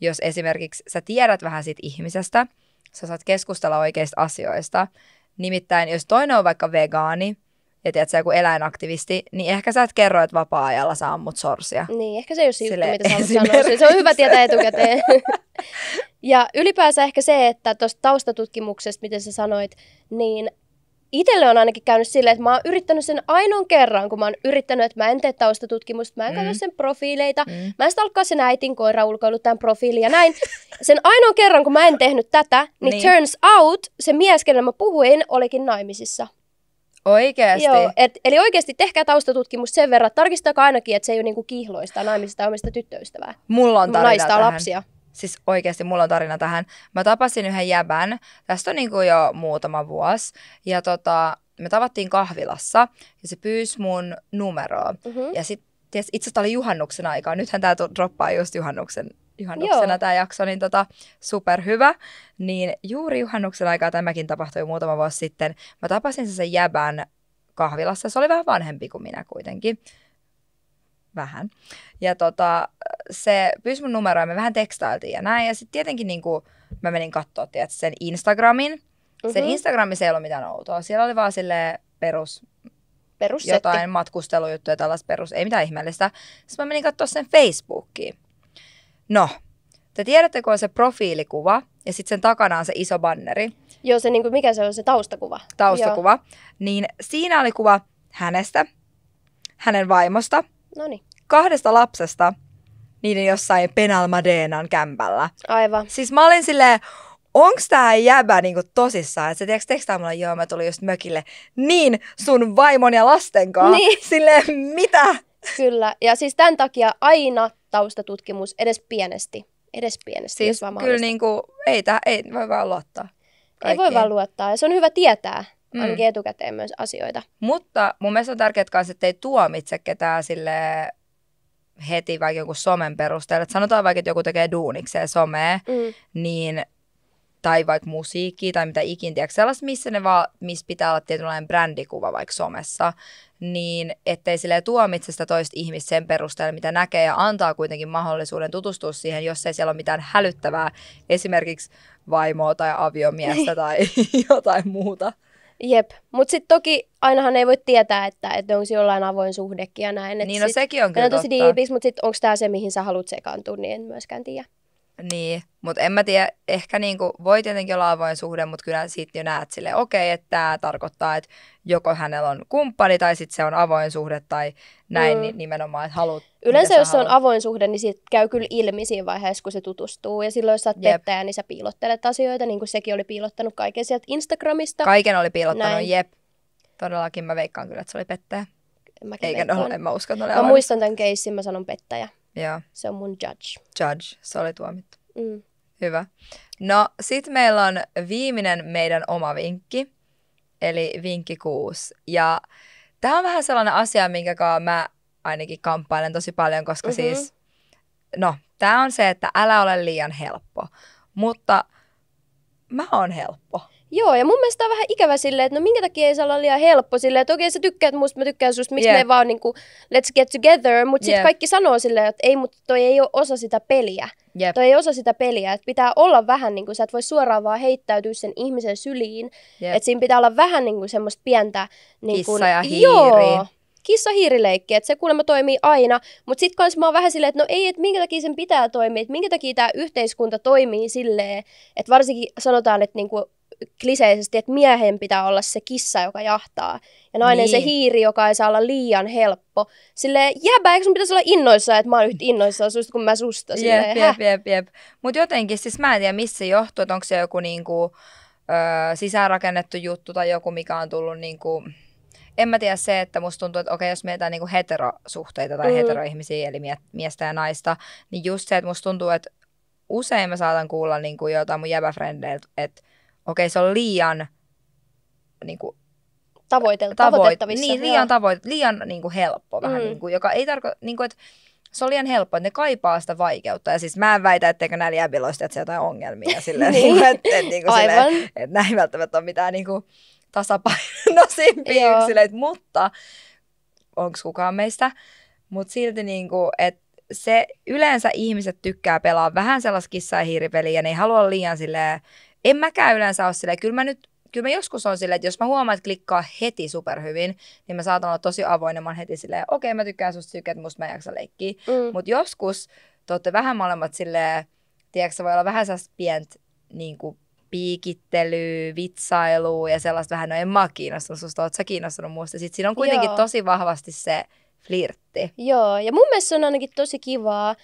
jos esimerkiksi sä tiedät vähän siitä ihmisestä, sä saat keskustella oikeista asioista. Nimittäin, jos toinen on vaikka vegaani, ja tiedät, joku eläinaktivisti, niin ehkä sä et kerro, että vapaa-ajalla saa ammut sorsia. Niin, ehkä se ei ole se juttu, mitä sä sanoa. Se on hyvä tietää etukäteen. (laughs) ja ylipäänsä ehkä se, että tuosta taustatutkimuksesta, miten sä sanoit, niin itselle on ainakin käynyt silleen, että mä oon yrittänyt sen ainoan kerran, kun mä oon yrittänyt, että mä en tee taustatutkimusta, mä en mm. sen profiileita, mm. mä en sitä alkaa sen äitin koira ulkoilu tämän profiili ja näin. Sen ainoan kerran, kun mä en tehnyt tätä, niin, niin. turns out se mies, kenelle mä puhuin, olikin naimisissa. Oikeasti? Joo, et, eli oikeasti tehkää taustatutkimus sen verran, tarkistakaa ainakin, että se ei ole niinku kihloista naimisista omista tyttöystävää. Mulla on tarina tähän. lapsia. Siis oikeasti mulla on tarina tähän. Mä tapasin yhden jäbän, tästä on niinku jo muutama vuosi, ja tota, me tavattiin kahvilassa, ja se pyysi mun numeroa. Mm-hmm. Ja sitten itse asiassa oli juhannuksen aikaa, nythän tämä droppaa just juhannuksen juhannuksena tämä jakso, niin tota, superhyvä. Niin juuri juhannuksen aikaa tämäkin tapahtui muutama vuosi sitten. Mä tapasin sen jäbän kahvilassa. Se oli vähän vanhempi kuin minä kuitenkin. Vähän. Ja tota, se pyysi mun numeroa me vähän tekstailtiin ja näin. Ja sitten tietenkin niin kuin, mä menin katsoa tiedät, sen Instagramin. Mm-hmm. Sen Instagramissa ei ollut mitään outoa. Siellä oli vaan sille perus Perussetti. jotain matkustelujuttuja, tällaista perus, ei mitään ihmeellistä. Sitten mä menin katsoa sen Facebookiin. No, te kun on se profiilikuva ja sitten sen takana on se iso banneri. Joo, se kuin, niinku, mikä se on se taustakuva. Taustakuva. Joo. Niin siinä oli kuva hänestä, hänen vaimosta, Noniin. kahdesta lapsesta, niiden jossain Penalmadeenan kämpällä. Aivan. Siis mä olin silleen, onks tää jäbä niinku tosissaan? Että se tiiäks, mulle, joo mä tulin just mökille. Niin, sun vaimon ja lasten kanssa. Niin. Silleen, mitä? Kyllä, ja siis tämän takia aina taustatutkimus edes pienesti. Edes pienesti, siis jos kyllä niin kuin, ei, täh, ei voi vaan luottaa. Kaikkeen. Ei voi vaan luottaa, ja se on hyvä tietää mm. ainakin etukäteen myös asioita. Mutta mun mielestä on tärkeää myös, että ei tuomitse ketään sille heti vaikka joku somen perusteella. Että sanotaan vaikka, että joku tekee duunikseen somea, mm. niin tai vaikka musiikki tai mitä ikinä, tiedätkö, sellaista, missä, ne vaan, missä pitää olla tietynlainen brändikuva vaikka somessa, niin ettei sille tuomitse sitä toista ihmistä sen perusteella, mitä näkee ja antaa kuitenkin mahdollisuuden tutustua siihen, jos ei siellä ole mitään hälyttävää, esimerkiksi vaimoa tai aviomiestä niin. tai (laughs) jotain muuta. Jep, mutta sitten toki ainahan ei voi tietää, että, että onko jollain avoin suhdekin ja näin. Et niin no sit, sekin on kyllä on tosi diipis, mutta sitten onko tämä se, mihin sä haluat sekaantua, niin en myöskään tiedä. Niin, mutta en mä tiedä, ehkä niinku, voi tietenkin olla avoin suhde, mutta kyllä sitten jo näet sille, okei, okay, että tämä tarkoittaa, että joko hänellä on kumppani tai sitten se on avoin suhde tai näin mm. niin nimenomaan, että haluat. Yleensä jos haluat. se on avoin suhde, niin siitä käy kyllä ilmi siinä vaiheessa, kun se tutustuu. Ja silloin, jos sä oot jep. pettäjä, niin sä piilottelet asioita, niin kuin sekin oli piilottanut kaiken sieltä Instagramista. Kaiken oli piilottanut, näin. jep. Todellakin mä veikkaan kyllä, että se oli pettäjä. En Eikä ole, no, en mä usko, että Mä avoin. muistan tämän keissin, mä sanon pettäjä. Joo. Se on mun judge. Judge, se oli tuomittu. Mm. Hyvä. No, sitten meillä on viimeinen meidän oma vinkki, eli vinkki kuusi. Ja tämä on vähän sellainen asia, minkä mä ainakin kamppailen tosi paljon, koska mm-hmm. siis, no, tämä on se, että älä ole liian helppo. Mutta mä oon helppo. Joo, ja mun mielestä on vähän ikävä silleen, että no minkä takia ei saa olla liian helppo silleen, että okei sä tykkäät musta, mä tykkään susta, miksi yeah. me vaan niinku let's get together, mutta sitten yeah. kaikki sanoo silleen, että ei, mutta toi ei ole osa sitä peliä. Yep. Toi ei osa sitä peliä, että pitää olla vähän niin kuin, sä et voi suoraan vaan heittäytyä sen ihmisen syliin, yep. että siinä pitää olla vähän niin kuin semmoista pientä... Niin Kissa ja hiiri. Joo, kissa-hiirileikki, että se kuulemma toimii aina, mutta sitten kanssa mä oon vähän silleen, että no ei, että minkä takia sen pitää toimia, että minkä takia tämä yhteiskunta toimii silleen, että varsinkin sanotaan, että niinku kliseisesti, että miehen pitää olla se kissa, joka jahtaa. Ja nainen niin. se hiiri, joka ei saa olla liian helppo. Sille jääpä, eikö sun pitäisi olla innoissa, että mä oon yhtä innoissa susta kun mä susta. jep, jep, jep, jep. Mut jotenkin, siis mä en tiedä missä se johtuu, että onko se joku niinku, ö, sisäänrakennettu juttu tai joku, mikä on tullut niinku, en mä tiedä se, että musta tuntuu, että okei, jos mietitään niinku heterosuhteita tai mm. heteroihmisiä, eli miestä ja naista, niin just se, että musta tuntuu, että usein mä saatan kuulla niinku jotain mun jäbäfrendeiltä, että okei, se on liian niin kuin, Tavoitel- tavoitettavissa. Niin, liian, joo. liian niin kuin helppo vähän, mm. niin kuin, joka ei tarko- niin kuin, että se on liian helppo, että ne kaipaa sitä vaikeutta. Ja siis mä en väitä, etteikö näillä jäbiloista olisi jotain ongelmia. (laughs) Silleen, niin. niin, että, että, niin kuin, Aivan. Silleen, että näin välttämättä on mitään niin kuin, tasapainoisimpia yksilöitä, mutta onko kukaan meistä. Mutta silti niin kuin, että se yleensä ihmiset tykkää pelaa vähän sellaista kissa- ja hiiripeliä, ja ne ei halua liian silleen, en mäkään yleensä ole silleen, kyllä mä nyt kyllä mä joskus on silleen, että jos mä huomaan, että klikkaa heti superhyvin, niin mä saatan olla tosi avoin ja mä oon heti silleen, okei okay, mä tykkään susta tykkää, että musta mä en jaksa leikkiä. Mm. Mutta joskus te olette vähän molemmat silleen, tiedätkö, voi olla vähän sellaista pientä niin kuin, piikittelyä, vitsailua ja sellaista vähän, no en mä kiinnostunut susta, oot sä kiinnostunut musta. Sitten siinä on kuitenkin Joo. tosi vahvasti se flirtti. Joo, ja mun mielestä se on ainakin tosi kivaa,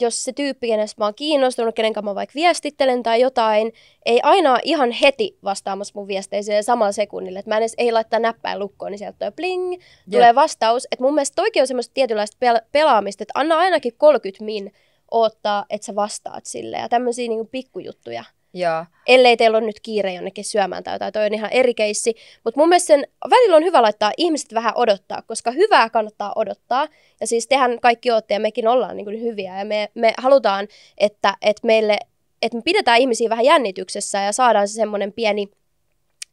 jos se tyyppi, kenestä mä oon kiinnostunut, kenen kanssa mä vaikka viestittelen tai jotain, ei aina ihan heti vastaamassa mun viesteisiin samalla sekunnilla. Että mä en edes ei laittaa näppäin lukkoon, niin sieltä tulee bling, Jep. tulee vastaus. Että mun mielestä toikin on semmoista tietynlaista pel- pelaamista, että anna ainakin 30 min odottaa, että sä vastaat sille ja tämmöisiä niinku pikkujuttuja. Joo. Ellei teillä ole nyt kiire jonnekin syömään tai jotain, toi on ihan eri keissi. Mutta mun mielestä sen välillä on hyvä laittaa ihmiset vähän odottaa, koska hyvää kannattaa odottaa. Ja siis tehän kaikki ootte ja mekin ollaan niin kuin hyviä ja me, me halutaan, että, että meille että me pidetään ihmisiä vähän jännityksessä ja saadaan se semmoinen pieni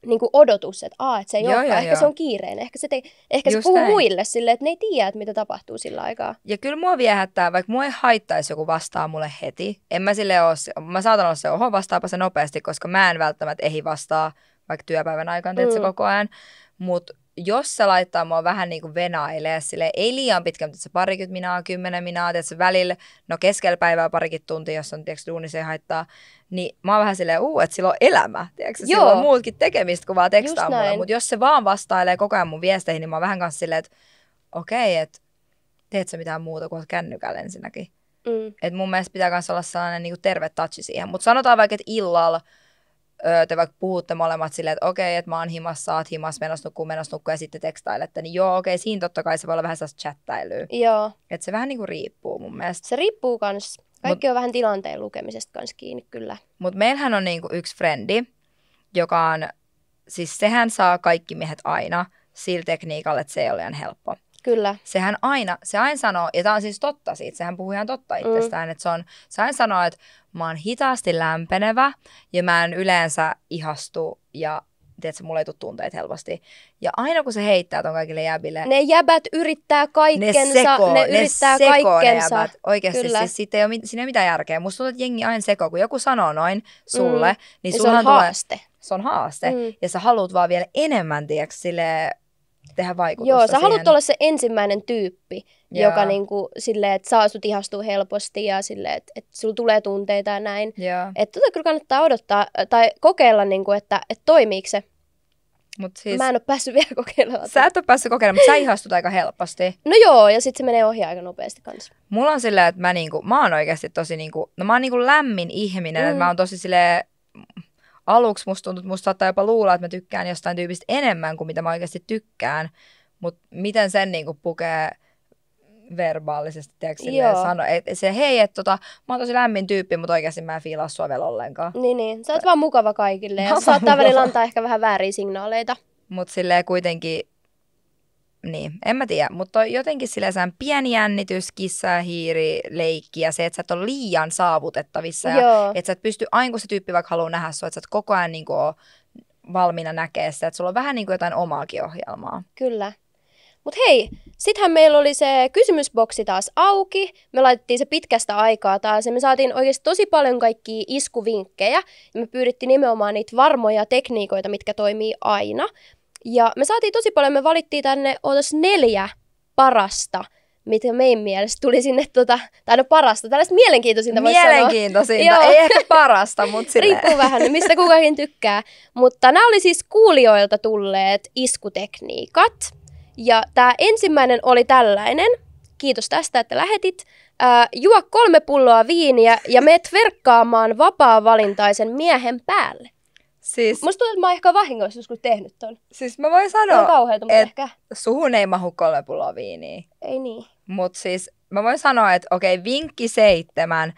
niin kuin odotus, että, aa, että se ei joo, olekaan, joo, ehkä joo. se on kiireinen, ehkä se, te, ehkä se puhuu näin. muille sille, että ne ei tiedä, että mitä tapahtuu sillä aikaa. Ja kyllä mua viehättää, vaikka mua ei haittaisi joku vastaa mulle heti, en mä sille ole, mä saatan olla se, oho vastaapa se nopeasti, koska mä en välttämättä ehi vastaa vaikka työpäivän aikana, mm. se koko ajan, mutta jos se laittaa mua vähän niin kuin venailee, sille ei liian pitkä, mutta se parikymmentä minaa, kymmenen minaa, se välillä, no keskellä päivää parikin tuntia, jos on tietysti duuni, se haittaa, niin mä oon vähän silleen, uu, että sillä on elämä, tiedätkö, Joo. sillä on muutkin tekemistä kuin vaan tekstaa mulle, mutta jos se vaan vastailee koko ajan mun viesteihin, niin mä oon vähän kanssa silleen, että okei, okay, että teet sä mitään muuta kuin kännykällä ensinnäkin. Mm. Et mun mielestä pitää myös olla sellainen niin kuin terve touch siihen, mutta sanotaan vaikka, että illalla, te vaikka puhutte molemmat silleen, että okei, okay, että mä oon himas, sä oot himas, menossa nukkuu, menossa nukkuu ja sitten tekstailette, niin joo, okei, okay, siinä totta kai se voi olla vähän sellaista chattailyä. Joo. Että se vähän niinku riippuu mun mielestä. Se riippuu kans. Kaikki Mut, on vähän tilanteen lukemisesta kans kiinni kyllä. Mutta meillähän on niinku yksi frendi, joka on, siis sehän saa kaikki miehet aina sillä tekniikalla, että se ei ole ihan helppo. Kyllä. Sehän aina, se aina sanoo, ja tämä on siis totta siitä, sehän puhuu ihan totta mm. itsestään, mm. että se on, se aina sanoo, että mä oon hitaasti lämpenevä ja mä en yleensä ihastu ja tiedätkö, mulle ei tule tunteet helposti. Ja aina kun se heittää ton kaikille jäbille. Ne jäbät yrittää kaikkensa. Ne, seko, ne yrittää ne kaikkensa. Ne Oikeasti Kyllä. siis siitä ei ole, siinä ei ole mitään järkeä. Musta tuntuu, että jengi aina seko, Kun joku sanoo noin sulle, mm. niin, niin se on haaste. Tulee, se on haaste. Mm. Ja sä haluat vaan vielä enemmän, tiedätkö, sille tehdä vaikutusta Joo, sä siihen. haluat olla se ensimmäinen tyyppi, Joo. joka niin kuin, silleen, että saa sut ihastua helposti ja silleen, että, että sulla tulee tunteita ja näin. Että tota kyllä kannattaa odottaa tai kokeilla, niin kuin, että, että toimiiko se. Mut siis, mä en ole päässyt vielä kokeilemaan. Sä et ole päässyt kokeilemaan, mutta sä ihastut aika helposti. No joo, ja sitten se menee ohi aika nopeasti kanssa. Mulla on silleen, että mä, niinku, mä oon oikeasti tosi, niinku, no mä oon niinku lämmin ihminen, mm. että mä oon tosi silleen, aluksi musta tuntuu, että musta saattaa jopa luulla, että mä tykkään jostain tyypistä enemmän kuin mitä mä oikeasti tykkään. Mutta miten sen niinku pukee verbaalisesti, tiedätkö, sano, että se hei, että tota, mä oon tosi lämmin tyyppi, mutta oikeasti mä en fiilaa sua vielä ollenkaan. Niin, niin. Sä oot vaan mukava kaikille ja (laughs) saattaa välillä antaa ehkä vähän vääriä signaaleita. Mutta silleen kuitenkin niin, en mä tiedä, mutta jotenkin sillä pieni jännitys, kissa ja hiiri, leikki ja se, että sä et ole liian saavutettavissa ja että sä et pysty, aina kun se tyyppi vaikka haluaa nähdä sua, että sä et koko ajan niin kuin, valmiina näkee sitä, että sulla on vähän niin kuin jotain omaakin ohjelmaa. Kyllä. Mutta hei, sittenhän meillä oli se kysymysboksi taas auki. Me laitettiin se pitkästä aikaa taas ja me saatiin oikeasti tosi paljon kaikkia iskuvinkkejä. Ja me pyydettiin nimenomaan niitä varmoja tekniikoita, mitkä toimii aina. Ja me saatiin tosi paljon, me valittiin tänne, ootas neljä parasta mitä meidän mielestä tuli sinne, tota, tai no parasta, tällaista mielenkiintoisinta voisi Mielenkiintoisinta, sanoa. ei ehkä parasta, mutta silleen. Riippuu vähän, niin mistä kukakin tykkää. Mutta nämä oli siis kuulijoilta tulleet iskutekniikat. Ja tämä ensimmäinen oli tällainen. Kiitos tästä, että lähetit. Ää, juo kolme pulloa viiniä ja meet verkkaamaan vapaa-valintaisen miehen päälle. Siis, Musta tuntuu, että mä oon ehkä vahingoissa joskus tehnyt ton. Siis mä voin sanoa, on kauheata, mutta et ehkä. suhun ei mahu kolme pulloa viiniä. Ei niin. Mut siis mä voin sanoa, että okei, vinkki seitsemän.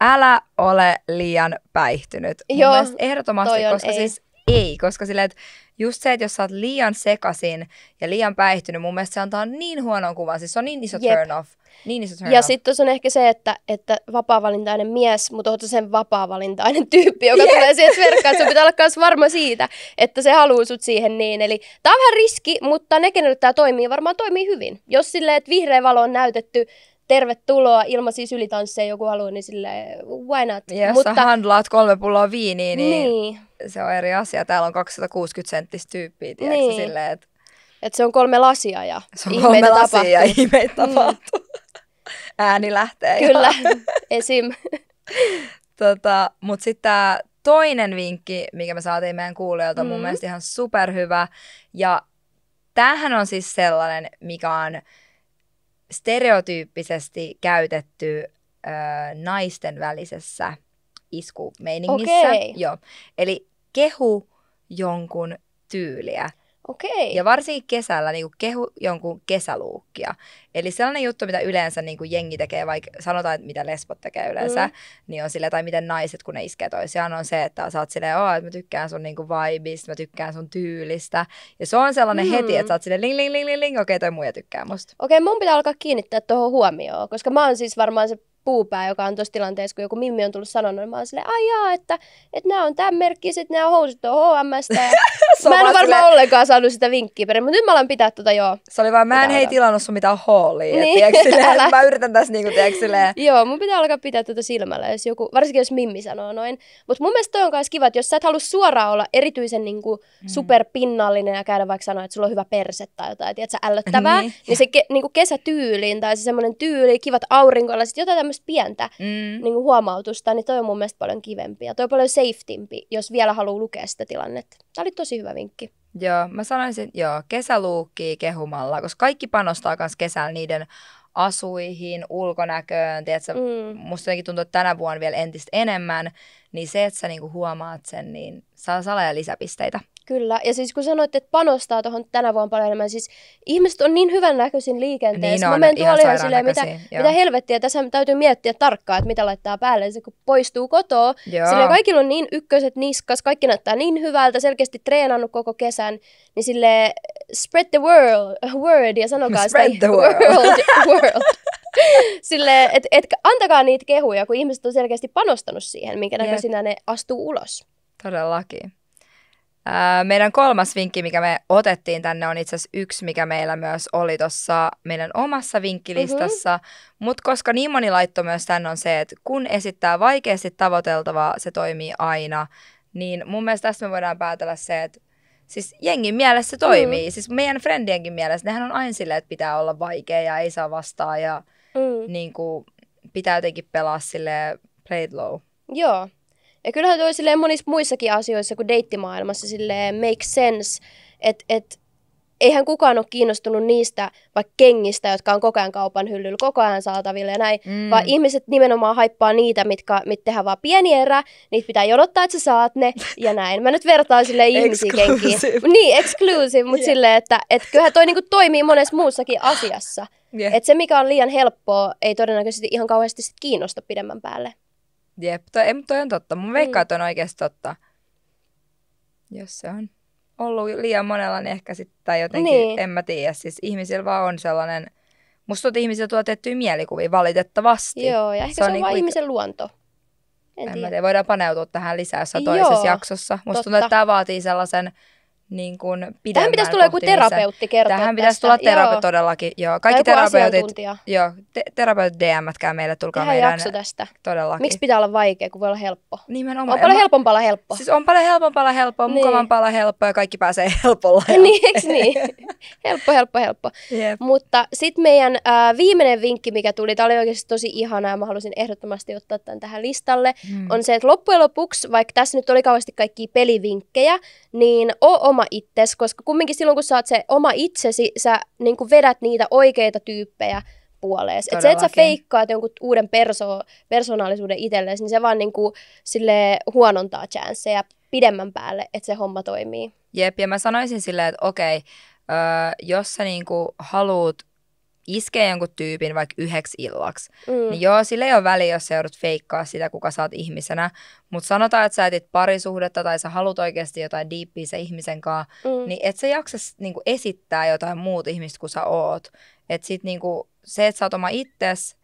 Älä ole liian päihtynyt. Joo, Mun ehdottomasti, on, koska ei. siis ei, koska sille, että just se, että jos sä oot liian sekasin ja liian päihtynyt, mun mielestä se antaa niin huonon kuvan, siis se on niin iso Jep. turn off. Niin iso turn ja sitten on ehkä se, että, että vapaa-valintainen mies, mutta oot sen vapaa-valintainen tyyppi, joka Jep. tulee siihen verkkaan, sun pitää olla myös varma siitä, että se haluaa sut siihen niin. Eli tää on vähän riski, mutta ne, kenelle tää toimii, varmaan toimii hyvin. Jos silleen, että vihreä valo on näytetty tervetuloa siis ylitansseja joku haluaa, niin sille why not? Ja niin, jos Mutta... handlaat kolme pulloa viiniä, niin, niin, se on eri asia. Täällä on 260 senttistä tyyppiä, tiedätkö, niin. silleen, että... Et se on kolme lasia ja Se on kolme lasia ja (laughs) ihmeitä mm. tapahtuu. Mm. Ääni lähtee. Kyllä, esim. tota, Mutta sitten tämä toinen vinkki, mikä me saatiin meidän kuulijoilta, mm. mun mielestä ihan superhyvä. Ja tämähän on siis sellainen, mikä on stereotyyppisesti käytetty ö, naisten välisessä iskumeiningissä. Okay. Joo. Eli kehu jonkun tyyliä. Okei. Ja varsinkin kesällä niin kehu jonkun kesäluukkia. Eli sellainen juttu, mitä yleensä niin kuin jengi tekee, vaikka sanotaan, että mitä lesbot tekee yleensä, mm. niin on sille, tai miten naiset, kun ne iskee toisiaan, on se, että sä oot silleen, oh, että mä tykkään sun niin vibeista, mä tykkään sun tyylistä. Ja se on sellainen mm. heti, että sä oot silleen, ling, ling, ling, ling, ling okei, toi muija tykkää musta. Okei, mun pitää alkaa kiinnittää tuohon huomioon, koska mä oon siis varmaan se puupää, joka on tuossa tilanteessa, kun joku mimmi on tullut sanonut, niin mä oon silleen, ai jaa, että, että nämä on tämän merkki, sitten nämä housut on HMS. Ja... (laughs) mä en ole varmaan ollenkaan saanut sitä vinkkiä perin, mutta nyt mä alan pitää tuota joo. Se oli vaan, mä en hei tilannut sun mitään hoolia. niin. tiedätkö, (laughs) mä yritän tässä niinku, tiedätkö, joo, mun pitää alkaa pitää tuota silmällä, jos joku, varsinkin jos mimmi sanoo noin. Mutta mun mielestä toi on myös kiva, että jos sä et halua suoraan olla erityisen niinku, mm. superpinnallinen ja käydä vaikka sanoa, että sulla on hyvä perse tai jotain, sä ällöttävää, (laughs) niin. niin se ke, niinku kesätyyliin tai se semmoinen tyyli, kivat aurinkoilla, aurinkolasit, jotain tämmöistä pientä mm. niin kuin huomautusta, niin toi on mun mielestä paljon kivempi ja toi on paljon safetympi, jos vielä haluaa lukea sitä tilannetta. Tämä oli tosi hyvä vinkki. Joo, mä sanoisin, joo, kesäluukki kehumalla, koska kaikki panostaa myös kesällä niiden asuihin, ulkonäköön, tiedätkö, mm. musta jotenkin tuntuu, että tänä vuonna vielä entistä enemmän, niin se, että sä niinku huomaat sen, niin saa salaja lisäpisteitä. Kyllä, ja siis kun sanoit, että panostaa tuohon tänä vuonna paljon enemmän, siis ihmiset on niin hyvän näköisin liikenteessä. Niin on, Mä menen tuolilla silleen, mitä, joo. mitä helvettiä, tässä täytyy miettiä tarkkaan, että mitä laittaa päälle, se kun poistuu kotoa. Sillä kaikilla on niin ykköset niskas, kaikki näyttää niin hyvältä, selkeästi treenannut koko kesän, niin sille spread the world, word ja sanokaa spread sitä. the world. world, (laughs) world. Sille, et, et, antakaa niitä kehuja, kun ihmiset on selkeästi panostanut siihen, minkä näköisinä yep. ne astuu ulos. Todellakin. Meidän kolmas vinkki, mikä me otettiin tänne, on itse asiassa yksi, mikä meillä myös oli tuossa meidän omassa vinkkilistassa. Mm-hmm. Mutta koska niin moni laitto myös tänne on se, että kun esittää vaikeasti tavoiteltavaa, se toimii aina. Niin mun mielestä tästä me voidaan päätellä se, että siis jengin mielessä se toimii. Mm. Siis meidän friendienkin mielessä, nehän on aina silleen, että pitää olla vaikea ja ei saa vastaa ja mm. niin kuin, pitää jotenkin pelaa sille played low. Joo, ja kyllähän toi silleen monissa muissakin asioissa kuin deittimaailmassa silleen make sense, että et, eihän kukaan ole kiinnostunut niistä vaikka kengistä, jotka on koko ajan kaupan hyllyllä, koko ajan saatavilla ja näin, mm. vaan ihmiset nimenomaan haippaa niitä, mitkä, mit tehdään vaan pieni erä, niitä pitää jonottaa, että sä saat ne ja näin. Mä nyt vertaan sille (laughs) ihmisiä kenkiin. Niin, exclusive, mutta (laughs) yeah. silleen, että et kyllähän toi niinku toimii monessa muussakin asiassa. Yeah. Että se, mikä on liian helppoa, ei todennäköisesti ihan kauheasti sit kiinnosta pidemmän päälle. Jep, toi, ei, toi on totta. Mun mm. veikkaa, että on oikeasti totta. Jos se on ollut liian monella, niin ehkä sitten, tai jotenkin, niin. en mä tiedä. Siis ihmisillä vaan on sellainen, musta tuot ihmisiä tuo tiettyjä mielikuvia valitettavasti. Joo, ja ehkä se on, se on niin vaan kuin... Niinku- ihmisen luonto. En, en tiedä. mä tiedä, voidaan paneutua tähän lisää jossain toisessa Joo, jaksossa. Musta totta. tuntuu, että tämä vaatii sellaisen niin kuin Tähän pitäisi tulla joku niin terapeutti kertoa Tähän pitäisi tästä. tulla terapeutti joo. todellakin, joo. Kaikki terapeutit, joo, te- terapeutit DM-tkää meille, tulkaa Tehdään meidän. jakso tästä. Todellakin. Miksi pitää olla vaikea, kun voi olla helppo? Nimenomaan. On paljon helpompaa olla helppo. Siis on paljon helpompaa olla helppo, niin. mukavampaa olla helppo ja kaikki pääsee (laughs) helpolla. (laughs) Niin, eikö niin? (laughs) helppo, helppo, helppo. Yep. Mutta sitten meidän äh, viimeinen vinkki, mikä tuli, tämä oli oikeasti tosi ihanaa, ja mä halusin ehdottomasti ottaa tämän tähän listalle, hmm. on se, että loppujen lopuksi, vaikka tässä nyt oli kauheasti kaikki pelivinkkejä, niin o oma oma itsesi, koska kumminkin silloin kun sä oot se oma itsesi, sä niin kuin vedät niitä oikeita tyyppejä puolees. Et se, että sä feikkaat jonkun uuden perso- persoonallisuuden itsellesi, niin se vaan niin kuin, sille huonontaa chanceja pidemmän päälle, että se homma toimii. Jep, ja mä sanoisin silleen, että okei, öö, jos sä niin kuin haluut iskee jonkun tyypin vaikka yhdeksi illaksi, mm. niin joo, sillä ei ole väliä, jos sä joudut feikkaa sitä, kuka sä oot ihmisenä. Mutta sanotaan, että sä etit parisuhdetta tai sä haluat oikeasti jotain diippiä sen ihmisen kanssa, mm. niin et sä jaksa niinku esittää jotain muut ihmistä kuin sä oot. Et sit niinku, se, että sä oot oma itses,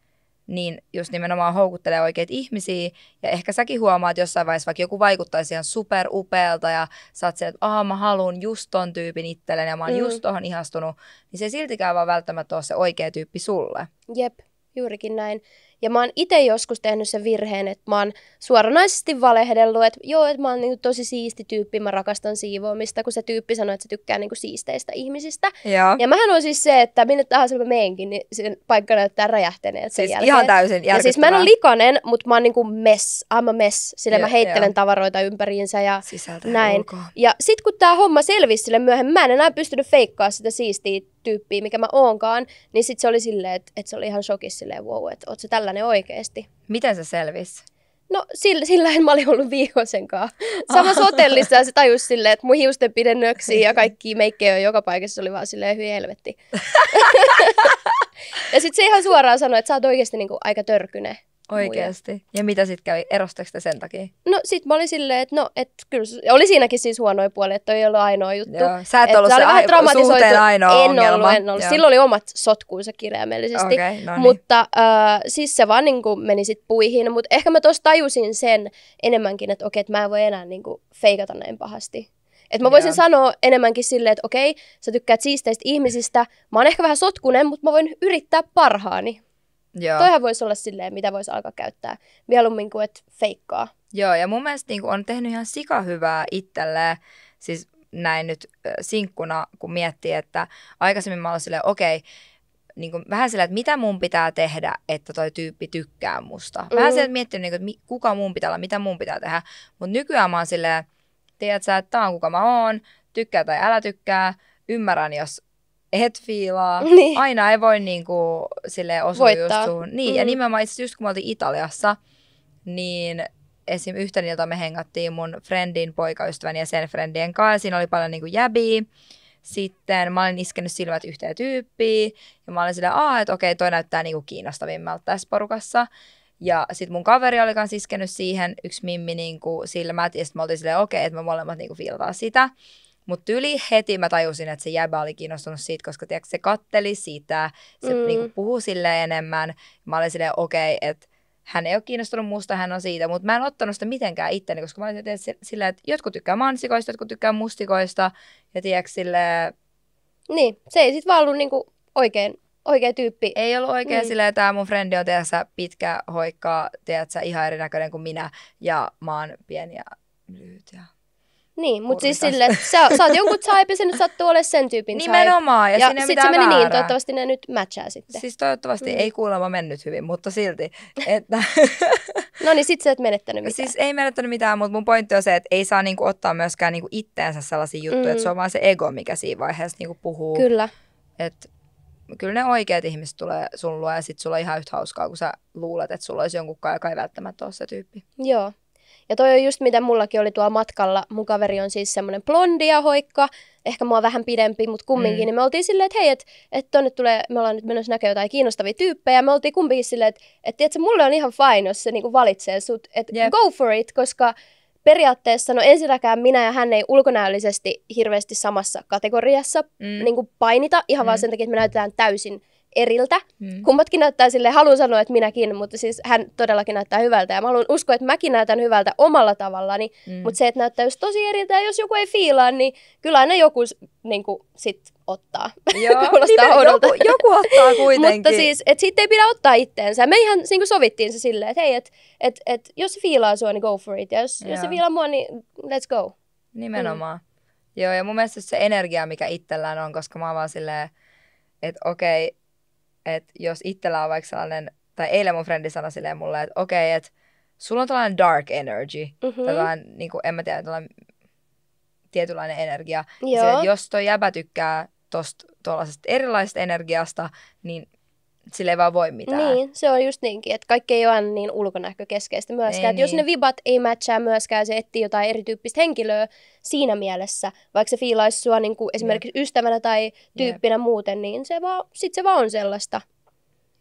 niin just nimenomaan houkuttelee oikeita ihmisiä. Ja ehkä säkin huomaat jossain vaiheessa, vaikka joku vaikuttaisi ihan super upealta ja sä oot että aha mä haluan just ton tyypin itselleni ja mä oon mm. just tohon ihastunut, niin se ei siltikään vaan välttämättä ole se oikea tyyppi sulle. Jep, juurikin näin. Ja mä oon itse joskus tehnyt sen virheen, että mä oon suoranaisesti valehdellut, että joo, että mä oon niinku tosi siisti tyyppi, mä rakastan siivoamista, kun se tyyppi sanoi, että se tykkää niinku siisteistä ihmisistä. Joo. Ja mähän on siis se, että minne tahansa mä meenkin, niin sen paikka näyttää räjähtäneet sen siis jälkeen. ihan täysin Ja siis mä en ole likainen, mutta mä oon niinku mess, I'm a mess, sillä mä heittelen joo. tavaroita ympäriinsä ja Sisältä näin. Ulkoa. Ja sit kun tää homma selvisi sille myöhemmin, mä en enää pystynyt feikkaa sitä siistiä tyyppiä, mikä mä oonkaan, niin sitten se oli silleen, että, että se oli ihan shokis silleen, wow, että oot sä tällainen oikeesti. Miten se selvisi? No sillä, sillä mä olin ollut viikon senkaan. Samassa hotellissa se tajus silleen, että mun hiusten pidennöksiä ja kaikki meikkejä on joka paikassa. Se oli vaan silleen, hyi helvetti. (laughs) ja sitten se ihan suoraan sanoi, että sä oot oikeasti niinku aika törkyne. Oikeasti. Ja mitä sitten kävi? Erostatko te sen takia? No sit mä olin silleen, että no, et kyllä, oli siinäkin siis huonoja puolia, että ei ollut ainoa juttu. Joo. Sä et, et ollut se vähän suhteen ainoa en ongelma. Ollut, en ollut. Silloin oli omat sotkuunsa kirjaimellisesti. Okay, no niin. Mutta äh, siis se vaan niin kuin, meni sit puihin. Mutta ehkä mä tuossa tajusin sen enemmänkin, että okei, että mä en voi enää niin kuin, feikata näin pahasti. Et mä voisin Joo. sanoa enemmänkin silleen, että okei, sä tykkäät siisteistä ihmisistä. Mä oon ehkä vähän sotkunen, mutta mä voin yrittää parhaani. Joo. Toihan voisi olla silleen, mitä voisi alkaa käyttää. Mieluummin kuin, että feikkaa. Joo, ja mun mielestä niin on tehnyt ihan sika hyvää itselleen. Siis näin nyt sinkkuna, kun miettii, että aikaisemmin mä olin silleen, okei, okay, niin kuin, vähän sillä, että mitä mun pitää tehdä, että toi tyyppi tykkää musta. Mm. Vähän sillä, miettinyt, niin kuin, että kuka mun pitää olla, mitä mun pitää tehdä. Mutta nykyään mä oon silleen, tiedät sä, että tää on kuka mä oon, tykkää tai älä tykkää, ymmärrän, jos et fiilaa. Niin. Aina ei voi niin kuin sille osua Voittaa. just suun. Niin, mm. ja mm-hmm. nimenomaan itse just kun me oltiin Italiassa, niin esim. yhtä niiltä me hengattiin mun friendin poikaystävän ja sen friendien kanssa. siinä oli paljon niin kuin jäbiä. Sitten mä olin iskenyt silmät yhteen tyyppiin ja mä olin silleen, Aa, että okei, toi näyttää kuin niinku kiinnostavimmalta tässä porukassa. Ja sitten mun kaveri oli kanssa iskenyt siihen yksi mimmi kuin, niinku silmät ja sitten me oltiin silleen, okei, että me molemmat kuin niinku fiilataan sitä. Mutta yli heti mä tajusin, että se jäbä oli kiinnostunut siitä, koska tiedätkö, se katteli sitä, se mm. niinku puhui sille enemmän. Mä olin silleen, okei, okay, että hän ei ole kiinnostunut musta, hän on siitä, mutta mä en ottanut sitä mitenkään itteni, koska mä olin silleen, silleen, että jotkut tykkää mansikoista, jotkut tykkää mustikoista, ja tiedätkö, sille... Niin, se ei sitten vaan ollut niinku oikein, oikea tyyppi. Ei ollut oikein niin. silleen, tämä mun frendi on tiedätkö, pitkä, hoikkaa, tiedätkö, ihan erinäköinen kuin minä, ja mä oon pieni ja lyhyt ja niin, mutta siis silleen, sä, sä oot jonkun type ja se nyt sattuu olemaan sen tyypin Nimenomaan, ja, ja sitten se meni niin, väärää. niin, toivottavasti ne nyt matchaa sitten. Siis toivottavasti mm. ei kuulemma mennyt hyvin, mutta silti. Että... (laughs) no niin, sitten, sä et menettänyt mitään. Siis ei menettänyt mitään, mutta mun pointti on se, että ei saa niinku ottaa myöskään niinku itteensä sellaisia juttuja, mm. että se mm. on vaan se ego, mikä siinä vaiheessa niinku puhuu. Kyllä. Että kyllä ne oikeat ihmiset tulee sun luo ja sitten sulla on ihan yhtä hauskaa, kun sä luulet, että sulla olisi jonkun joka ei välttämättä ole se tyyppi. Joo. Ja toi on just mitä mullakin oli tuolla matkalla. Mun kaveri on siis semmoinen blondia hoikka, ehkä mua vähän pidempi, mutta kumminkin. Mm. Niin me oltiin silleen, että hei, että et tonne tulee, me ollaan nyt menossa näkemään jotain kiinnostavia tyyppejä. Me oltiin kumminkin silleen, että et, tiedätkö, mulle on ihan fine, jos se niinku valitsee sut. Että yep. go for it, koska periaatteessa, no ensinnäkään minä ja hän ei ulkonäöllisesti hirveästi samassa kategoriassa mm. niin kuin painita, ihan mm. vaan sen takia, että me näytetään täysin eriltä. Mm. Kummatkin näyttää sille, haluan sanoa, että minäkin, mutta siis hän todellakin näyttää hyvältä. Ja mä haluan uskoa, että mäkin näytän hyvältä omalla tavallani. Mm. Mutta se, että näyttää just tosi eriltä ja jos joku ei fiilaa, niin kyllä aina joku niin kuin, sit ottaa. (laughs) Joo, Kuulostaa niin, joku, joku ottaa (laughs) kuitenkin. Mutta siis, että sitten ei pidä ottaa itteensä. Me ihan siis niin kuin sovittiin se silleen, että hei, et, et, et, jos se fiilaa sua, niin go for it. Ja jos, jos se fiilaa mua, niin let's go. Nimenomaan. Mm. Joo, ja mun mielestä se energia, mikä itsellään on, koska mä oon vaan silleen, että okei, okay, että jos itsellä on vaikka sellainen, tai eilen mun frendi sanoi silleen mulle, että okei, okay, että sulla on tällainen dark energy, mm-hmm. tällainen, niin kuin, en mä tiedä, tällainen tietynlainen energia. Joo. Sille, että jos toi jäbä tykkää tuollaisesta erilaisesta energiasta, niin sille ei vaan voi mitään. Niin, se on just niinkin, että kaikki ei ole niin ulkonäkökeskeistä myöskään. Ei, niin. Jos ne vibat ei matchaa myöskään, se etsii jotain erityyppistä henkilöä siinä mielessä, vaikka se fiilaisi sua niin kuin esimerkiksi Jep. ystävänä tai tyyppinä Jep. muuten, niin se vaan, sit se vaan on sellaista.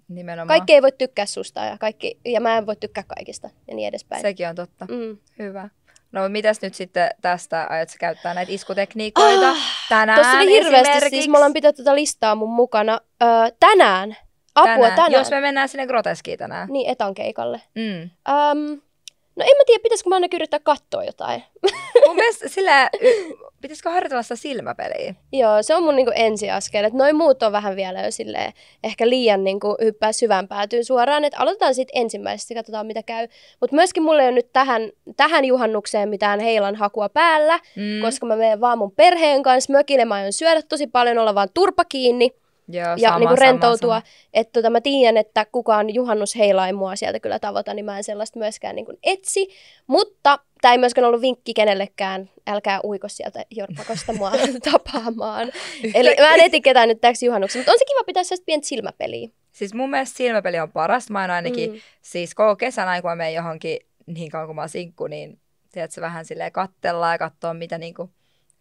Nimenomaan. Kaikki ei voi tykkää susta ja, kaikki, ja mä en voi tykkää kaikista ja niin edespäin. Sekin on totta. Mm. Hyvä. No mitäs nyt sitten tästä, aiot käyttää näitä iskutekniikoita oh, tänään Tuossa oli hirveästi, siis me ollaan pitänyt tätä listaa mun mukana. Öö, tänään Apua tänään. tänään. Jos me mennään sinne groteskiin tänään. Niin, etan keikalle. Mm. Um, no en mä tiedä, pitäisikö mä ainakin yrittää katsoa jotain. (laughs) Mun mielestä sillä, pitäisikö harjoitella sitä silmäpeliä? Joo, se on mun niinku ensiaskel. Että noi muut on vähän vielä jo silleen, ehkä liian niinku hyppää syvään päätyyn suoraan. Että aloitetaan siitä ensimmäisestä, katsotaan mitä käy. Mutta myöskin mulle ei ole nyt tähän, tähän juhannukseen mitään heilan hakua päällä, mm. koska mä menen vaan mun perheen kanssa mökille. Mä aion syödä tosi paljon, olla vaan turpa kiinni Joo, ja sama, niin kuin rentoutua. Sama, sama. Että tota, mä tiedän, että kukaan Juhannus Heila ei mua sieltä kyllä tavoita, niin mä en sellaista myöskään niin kuin etsi. Mutta tämä ei myöskään ollut vinkki kenellekään, älkää uiko sieltä jorpakosta mua (laughs) tapaamaan. Eli mä en eti ketään nyt täksi juhannuksessa, mutta on se kiva pitää sellaista pientä silmäpeliä. Siis mun mielestä silmäpeli on paras. Mä en ainakin, mm. siis koko kesän kun me menen johonkin niin kauan kuin mä sinkku, niin tiedätkö, vähän silleen kattellaan ja katsoa, mitä, niin kuin,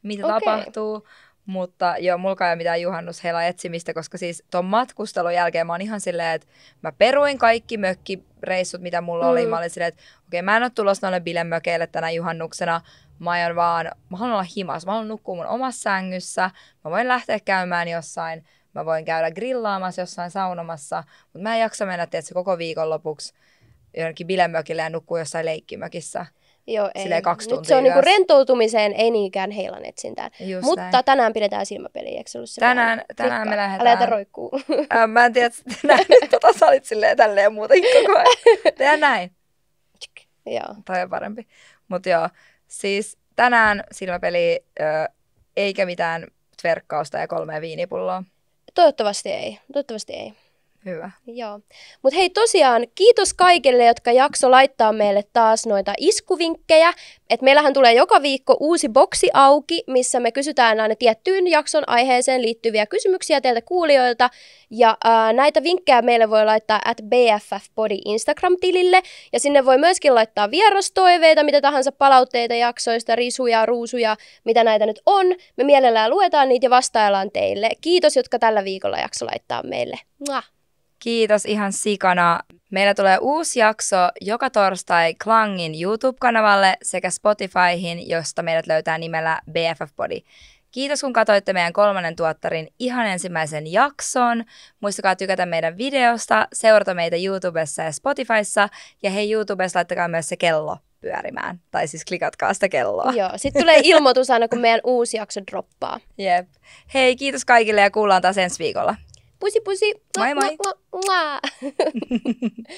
mitä okay. tapahtuu. Mutta joo, mulla ei ole mitään juhannusheila etsimistä, koska siis ton matkustelun jälkeen mä oon ihan silleen, että mä peruin kaikki mökkireissut, mitä mulla mm. oli. Mä olin silleen, että okei, okay, mä en ole tulossa noille bilemökeille tänä juhannuksena. Mä oon vaan, mä haluan olla himas, mä haluan nukkua mun omassa sängyssä. Mä voin lähteä käymään jossain, mä voin käydä grillaamassa jossain saunomassa. Mutta mä en jaksa mennä, tiedätkö, koko viikon lopuksi jonnekin bilemökille ja nukkua jossain leikkimökissä. Joo, ei. Silleen kaksi tuntia Nyt se on niinku rentoutumiseen, ei niinkään heilan etsintään. Just Mutta näin. tänään pidetään silmäpeli, eikö se Tänään, tänään rikka? me lähdetään. Älä jätä roikkuu. Äh, mä en tiedä, tänään nyt (laughs) tota sä olit silleen tälleen muuten koko ajan. Tehdään näin. Joo. Toi on parempi. Mutta joo, siis tänään silmäpeli eikä mitään tverkkausta ja kolmea viinipulloa. Toivottavasti ei. Toivottavasti ei. Hyvä. Joo. Mutta hei tosiaan, kiitos kaikille, jotka jakso laittaa meille taas noita iskuvinkkejä. Et meillähän tulee joka viikko uusi boksi auki, missä me kysytään aina tiettyyn jakson aiheeseen liittyviä kysymyksiä teiltä kuulijoilta. Ja ää, näitä vinkkejä meille voi laittaa at BFFpodi Instagram-tilille. Ja sinne voi myöskin laittaa vierastoiveita, mitä tahansa palautteita jaksoista, risuja, ruusuja, mitä näitä nyt on. Me mielellään luetaan niitä ja vastaillaan teille. Kiitos, jotka tällä viikolla jakso laittaa meille. Mua. Kiitos ihan sikana. Meillä tulee uusi jakso joka torstai Klangin YouTube-kanavalle sekä Spotifyhin, josta meidät löytää nimellä BFF Body. Kiitos kun katsoitte meidän kolmannen tuottarin ihan ensimmäisen jakson. Muistakaa tykätä meidän videosta, seurata meitä YouTubessa ja Spotifyssa. Ja hei YouTubessa laittakaa myös se kello pyörimään. Tai siis klikatkaa sitä kelloa. Joo, sitten tulee ilmoitus aina kun meidän uusi jakso droppaa. (laughs) Jep. Hei, kiitos kaikille ja kuullaan taas ensi viikolla. Pusi Pussy pussy. Bye bye. (laughs)